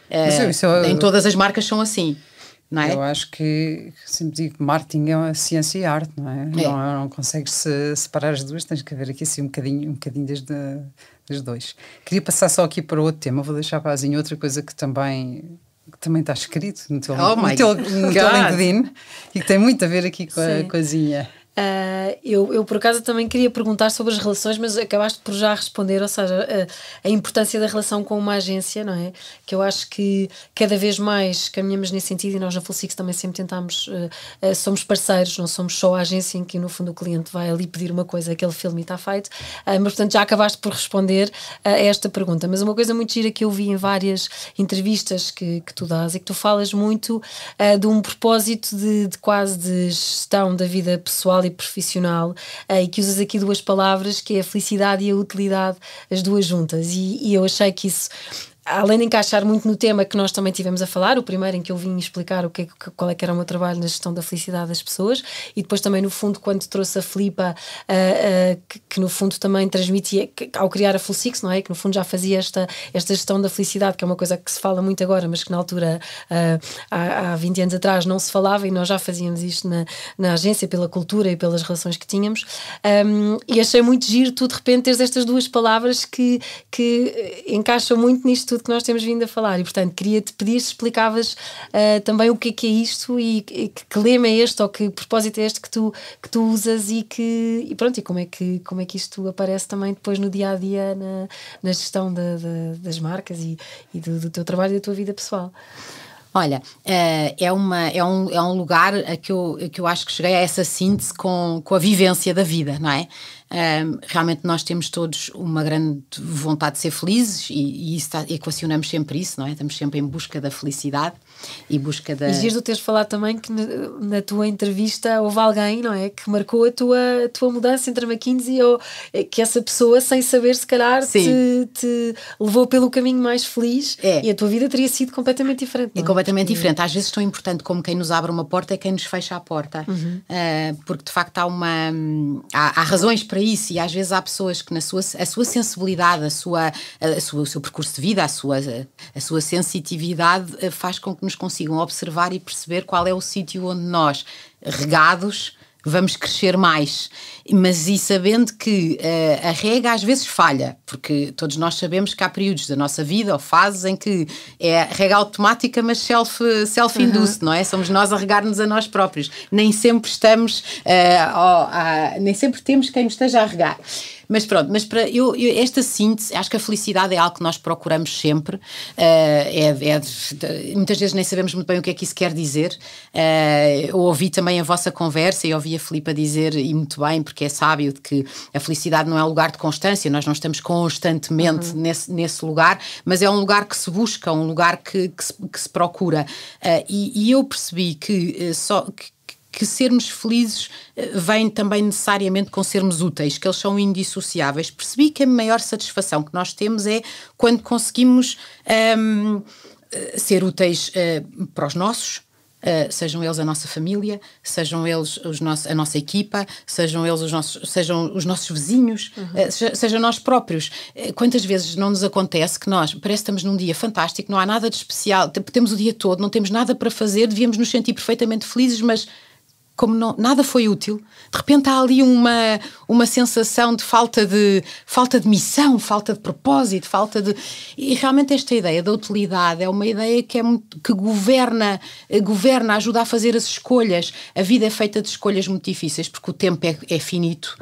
É, em todas as marcas são assim não é? Eu acho que, sempre digo, marketing é ciência e arte, não é? é. Não, não consegues -se separar as duas, tens que haver aqui assim um bocadinho, um bocadinho desde, dos dois. Queria passar só aqui para outro tema, vou deixar para a outra coisa que também que também está escrito no teu, oh no teu, no teu LinkedIn e que tem muito a ver aqui com Sim. a coisinha. Uh, eu, eu, por acaso, também queria perguntar sobre as relações, mas acabaste por já responder, ou seja, a, a, importância da relação com uma agência, não é? Que eu acho que cada vez mais caminhamos nesse sentido e nós na Full também sempre tentamos, uh, uh, somos parceiros, não somos só a agência em que, no fundo, o cliente vai ali pedir uma coisa, aquele filme está feito. mas, portanto, já acabaste por responder a esta pergunta. Mas uma coisa muito gira que eu vi em várias entrevistas que, que tu dás e é que tu falas muito de um propósito de, de quase de gestão da vida pessoal e profissional, eh, e que usas aqui duas palavras, que é a felicidade e a utilidade, as duas juntas. E, e eu achei que isso além de encaixar muito no tema que nós também tivemos a falar, o primeiro em que eu vim explicar o é que, qual é que era o meu trabalho na gestão da felicidade das pessoas, e depois também no fundo quando trouxe a Filipa, uh, uh, que, que, no fundo também transmitia, que, ao criar a Fulsix, não é? Que no fundo já fazia esta, esta gestão da felicidade, que é uma coisa que se fala muito agora, mas que na altura, uh, há, há 20 anos atrás, não se falava e nós já fazíamos isto na, na agência, pela cultura e pelas relações que tínhamos. Um, e achei muito giro tu de repente teres estas duas palavras que, que encaixam muito nisto tudo que nós temos vindo a falar. E, portanto, queria-te pedir se explicavas uh, também o que é que é isto e, que, que lema é este ou que propósito é este que tu, que tu usas e que e pronto, e como é que, como é que isto aparece também depois no dia a dia na, na gestão das marcas e, e do, do teu trabalho e da tua vida pessoal. Olha, eh, é, uma, é, um, é um lugar a eh, que, eu, a que eu acho que cheguei a essa síntese com, com a vivência da vida, não é? realmente nós temos todos uma grande vontade de ser felizes e, e isso está, equacionamos sempre isso, não é? Estamos sempre em busca da felicidade e busca da. E giro teres falado também que na tua entrevista houve alguém, não é? Que marcou a tua, a tua mudança entre a McKinsey ou eh, que essa pessoa, sem saber, se calhar, te, te, levou pelo caminho mais feliz é. e a tua vida teria sido completamente diferente. É, é? completamente diferente. Às vezes, tão importante como quem nos abre uma porta é quem nos fecha a porta, uhum. uh, porque de facto há uma. Há, há, razões para isso e às vezes há pessoas que, na sua, a sua sensibilidade, a sua, a, a sua, o seu percurso de vida, a sua, a sua sensitividade eh, faz com que nos consigam observar e perceber qual é o sítio onde nós, regados, vamos crescer mais. Mas e sabendo que uh, a rega às vezes falha, porque todos nós sabemos que há períodos da nossa vida ou fases em que é rega automática, mas self-induced, self uhum. não é? Somos nós a regar-nos a nós próprios. Nem sempre estamos, uh, nem sempre temos quem nos esteja a regar. Mas pronto, mas para eu, eu, esta síntese, acho que a felicidade é algo que nós procuramos sempre. Uh, é, é, muitas vezes nem sabemos muito bem o que é que isso quer dizer. Uh, eu ouvi também a vossa conversa e ouvi a Filipa dizer, e muito bem, porque é sábio, de que a felicidade não é um lugar de constância, nós não estamos constantemente uhum. nesse, nesse lugar, mas é um lugar que se busca, um lugar que, que, se, que se procura. Uh, e, e, eu percebi que, só, que que sermos felizes eh, vem também necessariamente com sermos úteis, que eles são indissociáveis. Percebi que a maior satisfação que nós temos é quando conseguimos um, ehm, eh, ser úteis uh, para os nossos, Uh, sejam eles a nossa família, sejam eles os nosso, a nossa equipa, sejam eles os nossos, sejam os nossos vizinhos, uhum. uh, seja, sejam nós próprios. Uh, quantas vezes não nos acontece que nós parece que estamos num dia fantástico, não há nada de especial, temos o dia todo, não temos nada para fazer, devíamos nos sentir perfeitamente felizes, mas como não, nada foi útil, de repente há ali uma, uma sensação de falta de falta de missão, falta de propósito, falta de e realmente esta ideia da utilidade é uma ideia que é muito, que governa governa ajuda a fazer as escolhas. A vida é feita de escolhas muito difíceis porque o tempo é, é finito,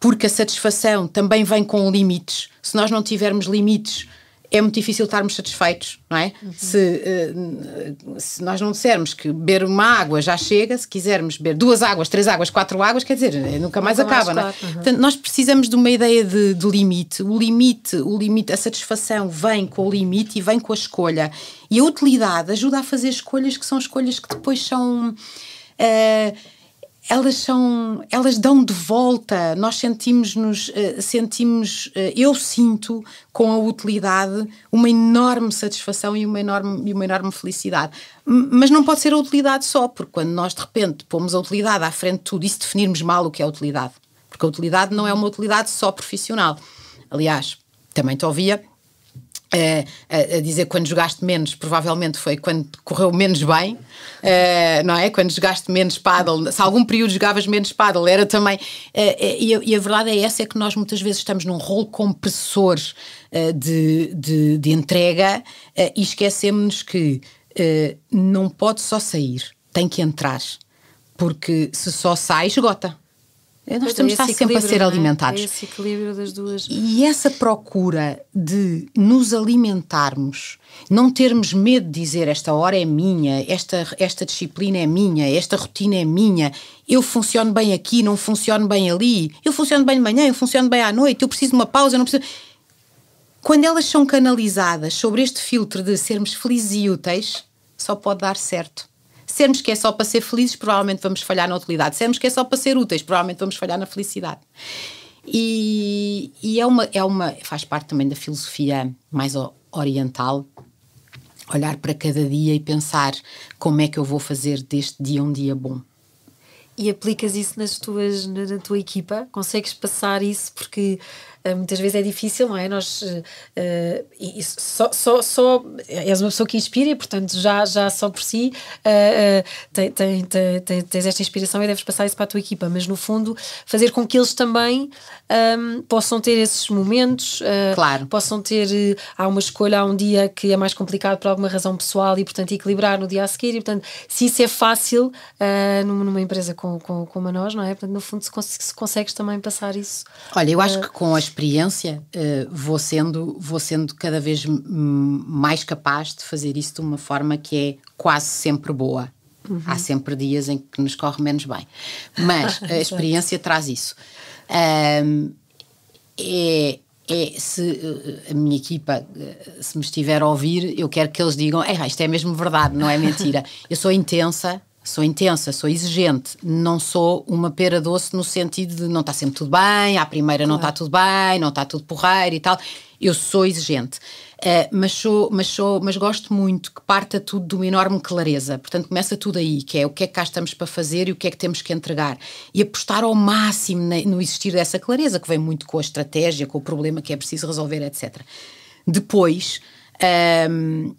porque a satisfação também vem com limites. Se nós não tivermos limites é muito difícil estarmos satisfeitos, não é? Uhum. Se, uh, se, nós não dissermos que beber uma água já chega, se quisermos beber duas águas, três águas, quatro águas, quer dizer, eh, nunca mais nunca acaba, mais não é? Uhum. Portanto, nós precisamos de uma ideia de, de, limite. O limite, o limite, a satisfação vem com o limite e vem com a escolha. E a utilidade ajuda a fazer escolhas que são escolhas que depois são. Uh, elas são, elas dão de volta, nós sentimos-nos, eh, sentimos, eh, eu sinto com a utilidade uma enorme satisfação e uma enorme, e uma enorme felicidade. Mas não pode ser a utilidade só, porque quando nós de repente pomos a utilidade à frente de tudo e se definirmos mal o que é utilidade, porque a utilidade não é uma utilidade só profissional. Aliás, também te ouvia a, é, a é, é dizer que quando jogaste menos, provavelmente foi quando correu menos bem, não é? Quando jogaste menos paddle, se algum período jogavas menos paddle, era também. e, a, e, a, verdade é essa: é que nós muitas vezes estamos num rol compressor de, de, de, entrega e esquecemos-nos que não pode só sair, tem que entrar, porque se só sai, esgota. É, nós temos estar sempre a ser é? alimentados. É? Esse equilíbrio das duas. E essa procura de nos alimentarmos, não termos medo de dizer esta hora é minha, esta, esta disciplina é minha, esta rotina é minha, eu funciono bem aqui, não funciono bem ali, eu funciono bem de manhã, eu funciono bem à noite, eu preciso de uma pausa, eu não preciso. Quando elas são canalizadas sobre este filtro de sermos felizes e úteis, só pode dar certo. Sermos que é só para ser felizes, provavelmente vamos falhar na utilidade. Sermos que é só para ser úteis, provavelmente vamos falhar na felicidade. E, e é, uma, é uma. faz parte também da filosofia mais oriental olhar para cada dia e pensar como é que eu vou fazer deste dia um dia bom. E aplicas isso nas tuas, na, na tua equipa? Consegues passar isso? Porque eh, muitas vezes é difícil, não é? Nós uh, só, só, só és uma pessoa que inspira e, portanto, já, já só por si uh, tem, tem, tem, tens esta inspiração e deves passar isso para a tua equipa, mas no fundo fazer com que eles também um, ehm, possam ter esses momentos, uh, claro. possam ter, há uma escolha, há um dia que é mais complicado por alguma razão pessoal e, portanto, equilibrar no dia a seguir, e, portanto, se isso é fácil numa empresa como, como a nós, não é? Portanto, no fundo, se, cons se consegues também passar isso. Olha, eu acho que com as experiência, uh, vou, sendo, vou sendo cada vez mais capaz de fazer isso de uma forma que é quase sempre boa. Uhum. Há sempre dias em que nos corre menos bem, mas a experiência traz isso. Um, é, é se eh, a minha equipa eh, se me estiver a ouvir, eu quero que eles digam: é, isto é mesmo verdade, não é mentira. eu sou intensa, Sou intensa, sou exigente, não sou uma pera doce no sentido de não está sempre tudo bem, à primeira tá claro. não está tudo bem, não está tudo porreiro e tal. Eu sou exigente, uh, mas, sou, mas, sou, mas gosto muito que parta tudo de uma enorme clareza. Portanto, começa tudo aí, que é o que é que cá estamos para fazer e o que é que temos que entregar. E apostar ao máximo no existir dessa clareza, que vem muito com a estratégia, com o problema que é preciso resolver, etc. Depois. Um, ehm,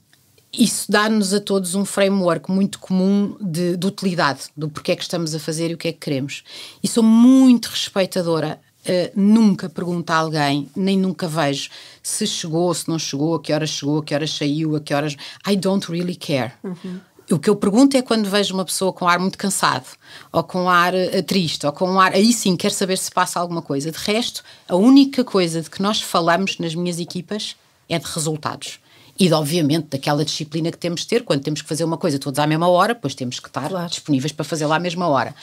isso dá-nos a todos um framework muito comum de, de, utilidade, do porquê é que estamos a fazer e o que é que queremos. E sou muito respeitadora. Uh, nunca pergunto a alguém, nem nunca vejo se chegou, se não chegou, a que horas chegou, a que horas saiu, a que horas. I don't really care. Uhum. O que eu pergunto é quando vejo uma pessoa com ar muito cansado, ou com ar eh, triste, ou com ar. Aí sim, quero saber se passa alguma coisa. De resto, a única coisa de que nós falamos nas minhas equipas é de resultados e, de, obviamente, daquela disciplina que temos de ter quando temos que fazer uma coisa todos à mesma hora, pois temos que estar claro. disponíveis para fazer lá à mesma hora.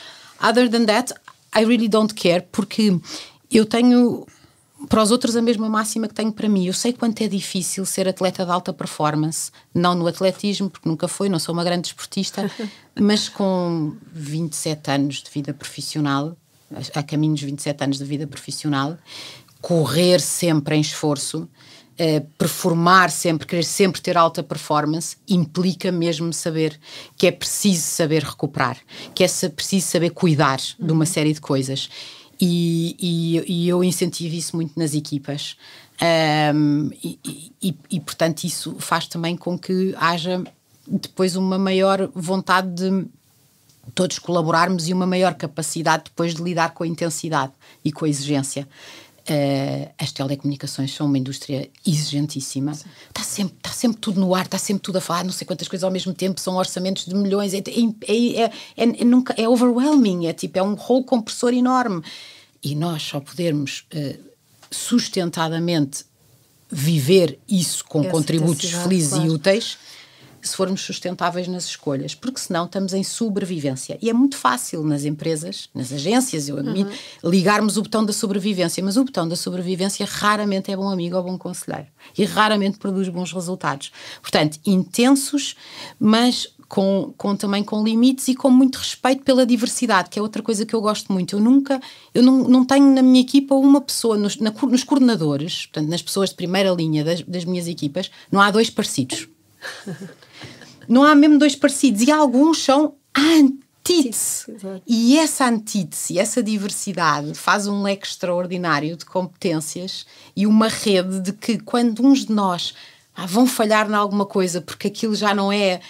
Other than that, I really don't care, porque eu tenho para os outros a mesma máxima que tenho para mim. Eu sei quanto é difícil ser atleta de alta performance, não no atletismo, porque nunca fui, não sou uma grande esportista, mas com 27 anos de vida profissional, a caminho dos 27 anos de vida profissional, correr sempre em esforço, uh, performar sempre, querer sempre ter alta performance, implica mesmo saber que é preciso saber recuperar, que é preciso saber cuidar uhum. de uma uhum. série de coisas. E, e, e, eu incentivo isso muito nas equipas. Um, e, e, portanto, isso faz também com que haja depois uma maior vontade de todos colaborarmos e uma maior capacidade depois de lidar com a intensidade e com a exigência. Uh, as telecomunicações são uma indústria exigentíssima. Está sempre, está sempre tudo no ar, está sempre tudo a falar, não sei quantas coisas ao mesmo tempo, são orçamentos de milhões, é, é, é, é, nunca, é overwhelming, é tipo, é um rolo compressor enorme. E nós só podermos uh, sustentadamente viver isso com Essa felizes claro. e úteis se formos sustentáveis nas escolhas, porque senão estamos em sobrevivência. E é muito fácil nas empresas, nas agências, eu admito, uhum. ligarmos o botão da sobrevivência, mas o botão da sobrevivência raramente é bom amigo ou bom conselheiro e raramente produz bons resultados. Portanto, intensos, mas com, com, também com limites e com muito respeito pela diversidade, que é outra coisa que eu gosto muito. Eu nunca, eu não, não tenho na minha equipa uma pessoa, nos, na, nos coordenadores, portanto, nas pessoas de primeira linha das, das minhas equipas, não há dois parecidos. Não há mesmo dois parecidos. E alguns são antítese. E essa antítese, essa diversidade, faz um leque extraordinário de competências e uma rede de que quando uns de nós ah, vão falhar em alguma coisa porque aquilo já não é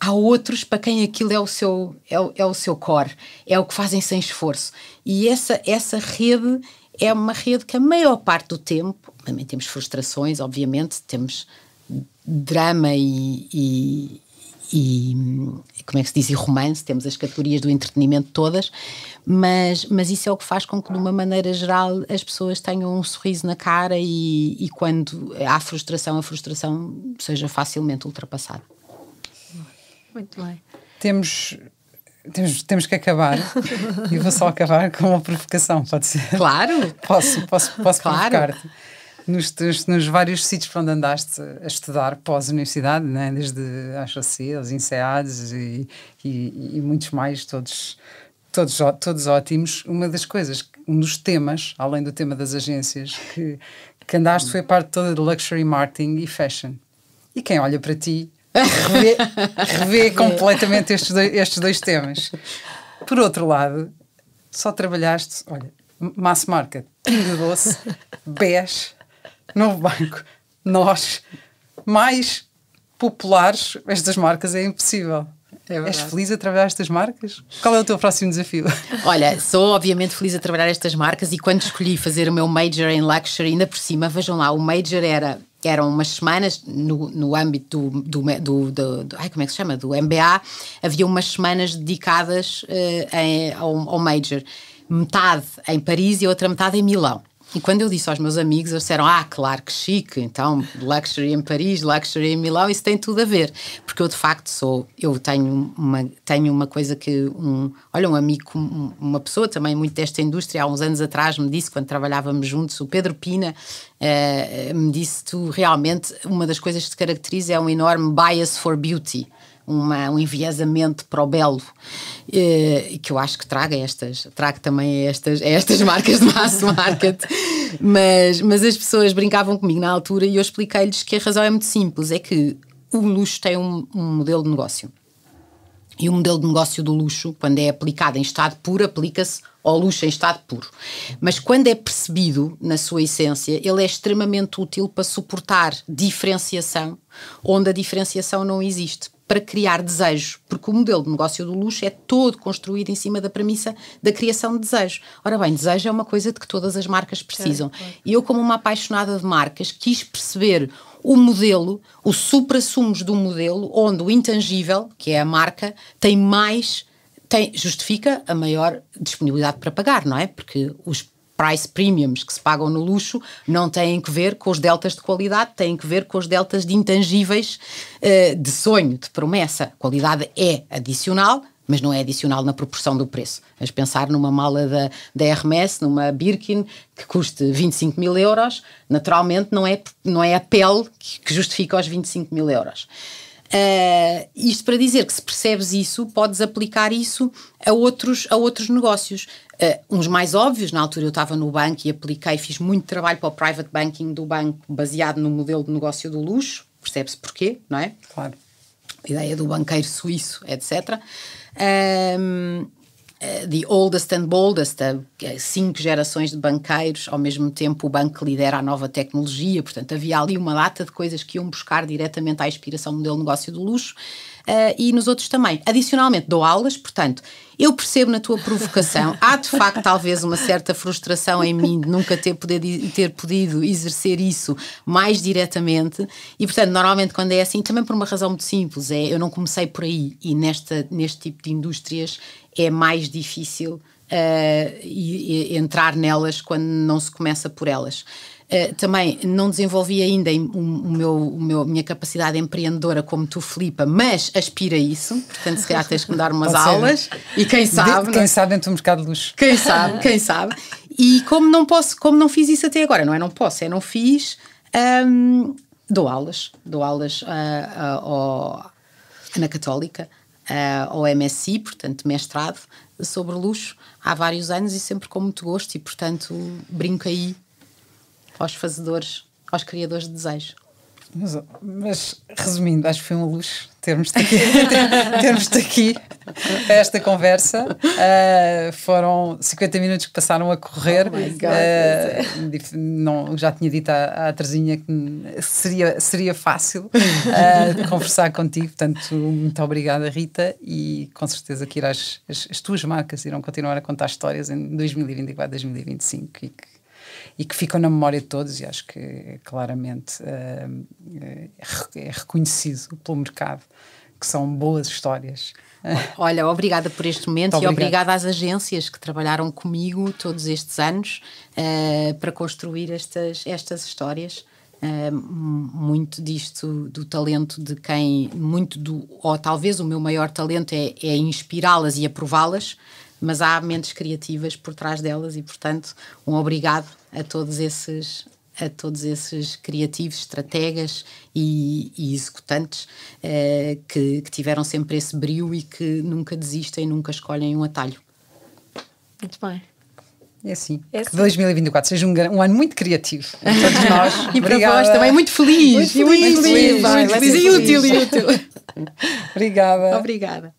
há outros para quem aquilo é o seu é, o, é o seu core, é o que fazem sem esforço. E essa essa rede é uma rede que a maior parte do tempo, também temos frustrações, obviamente, temos drama e, e, e, como é que se diz, e romance, temos as categorias do entretenimento todas, mas, mas isso é o que faz com que, de uma maneira geral, as pessoas tenham um sorriso na cara e, e quando há frustração, a frustração seja facilmente ultrapassada. Muito bem. Temos temos, temos que acabar e vou só acabar com uma provocação, pode ser? Claro! posso, posso, posso claro. provocar-te nos, nos vários sítios para onde andaste a estudar pós-universidade, né? desde a HC, aos INSEADs e, e, e, muitos mais, todos, todos, todos ótimos. Uma das coisas, um dos temas, além do tema das agências, que, que andaste foi a parte toda de luxury marketing e fashion. E quem olha para ti revê, revê completamente estes dois, estes dois temas. Por outro lado, só trabalhaste, olha, mass market, pingo doce, BES, Novo Banco, nós, mais populares, estas marcas é impossível. É És feliz a trabalhar estas marcas? Qual é o teu próximo desafio? Olha, sou obviamente feliz a trabalhar estas marcas e quando escolhi fazer o meu major em luxury, ainda por cima, vejam lá, o major era eram umas semanas no, no âmbito do, do, do, do, do ai, como é que se chama? Do MBA, havia umas semanas dedicadas uh, em, ao, ao major, metade em Paris e outra metade em Milão. E quando eu disse aos meus amigos, eles disseram: Ah, claro que chique, então luxury em Paris, luxury em Milão, isso tem tudo a ver. Porque eu de facto sou, eu tenho uma, tenho uma coisa que um, olha, um amigo, uma pessoa também muito desta indústria, há uns anos atrás me disse, quando trabalhávamos juntos, o Pedro Pina, eh, me disse: Tu realmente, uma das coisas que te caracteriza é um enorme bias for beauty uma, um enviesamento para o belo e eh, que eu acho que traga estas, traga também estas, estas marcas de mass market. mas, mas as pessoas brincavam comigo na altura e eu expliquei-lhes que a razão é muito simples: é que o luxo tem um, um modelo de negócio. E o modelo de negócio do luxo, quando é aplicado em estado puro, aplica-se ao luxo em estado puro. Mas quando é percebido na sua essência, ele é extremamente útil para suportar diferenciação onde a diferenciação não existe para criar desejo, porque o modelo de negócio do luxo é todo construído em cima da premissa da criação de desejo. Ora bem, desejo é uma coisa de que todas as marcas precisam. E eu, como uma apaixonada de marcas, quis perceber o modelo, o supra-sumos do modelo, onde o intangível, que é a marca, tem mais tem, justifica a maior disponibilidade para pagar, não é? Porque os price premiums que se pagam no luxo não têm que ver com os deltas de qualidade, têm que ver com os deltas de intangíveis eh, de sonho, de promessa. Qualidade é adicional, mas não é adicional na proporção do preço. Mas pensar numa mala da, da Hermes, numa Birkin, que custe 25 mil euros, naturalmente não é, não é a pele que, que justifica os 25 mil euros. Uh, isto para dizer que se percebes isso, podes aplicar isso a outros, a outros negócios. Uh, uns mais óbvios, na altura eu estava no banco e apliquei, fiz muito trabalho para o private banking do banco, baseado no modelo de negócio do luxo, percebe-se porquê, não é? Claro. A ideia do banqueiro suíço, etc. Eh, the oldest and boldest, eh, cinco gerações de banqueiros, ao mesmo tempo o banco lidera a nova tecnologia, portanto havia ali uma data de coisas que iam buscar diretamente à inspiração do modelo de negócio do luxo, uh, e nos outros também. Adicionalmente, dou aulas, portanto, eu percebo na tua provocação. Há de facto talvez uma certa frustração em mim de nunca ter, poder, ter podido exercer isso mais diretamente. E portanto, normalmente quando é assim, também por uma razão muito simples, é eu não comecei por aí e nesta, neste tipo de indústrias é mais difícil uh, e, e entrar nelas quando não se começa por elas. Eh, também não desenvolvi ainda o, o meu, o meu, minha capacidade empreendedora como tu, Filipa, mas aspira a isso. Portanto, se calhar tens que me dar umas Pode aulas. Ser. E quem sabe. De, quem não? É? sabe dentro do mercado de luxo. Quem sabe, quem sabe. E como não posso, como não fiz isso até agora, não é? Não posso, é não fiz. Um, dou aulas, dou aulas uh, ah, uh, ah, uh, na Católica, uh, ao MSI, portanto, mestrado sobre luxo, há vários anos e sempre com muito gosto, e portanto, brinco aí aos fazedores, aos criadores de desejo. Mas, mas, resumindo, acho que foi um luxo termos-te aqui, termos aqui esta conversa. Uh, foram 50 minutos que passaram a correr. Oh uh, não, já tinha dito à, à Terzinha que seria, seria fácil uh, conversar contigo. Portanto, muito obrigada, Rita. E com certeza que irás, as, as tuas marcas irão continuar a contar histórias em 2024, 2025 e que e que ficam na memória de todos e acho que é claramente uh, é reconhecido pelo mercado que são boas histórias. Olha, obrigada por este momento e obrigada. obrigada às agências que trabalharam comigo todos estes anos uh, para construir estas, estas histórias. Uh, muito disto do talento de quem muito do ou talvez o meu maior talento é, é inspirá-las e aprová-las mas há mentes criativas por trás delas e portanto um obrigado a todos esses a todos esses criativos, estrategas e, e executantes eh, que, que, tiveram sempre esse brilho e que nunca desistem, nunca escolhem um atalho. Muito bem. É assim. É assim. Que 2024 seja um, um, ano muito criativo para todos nós. e para vós também muito feliz. Muito feliz, muito feliz, muito feliz, muito feliz e útil. E útil. Obrigada. Obrigada.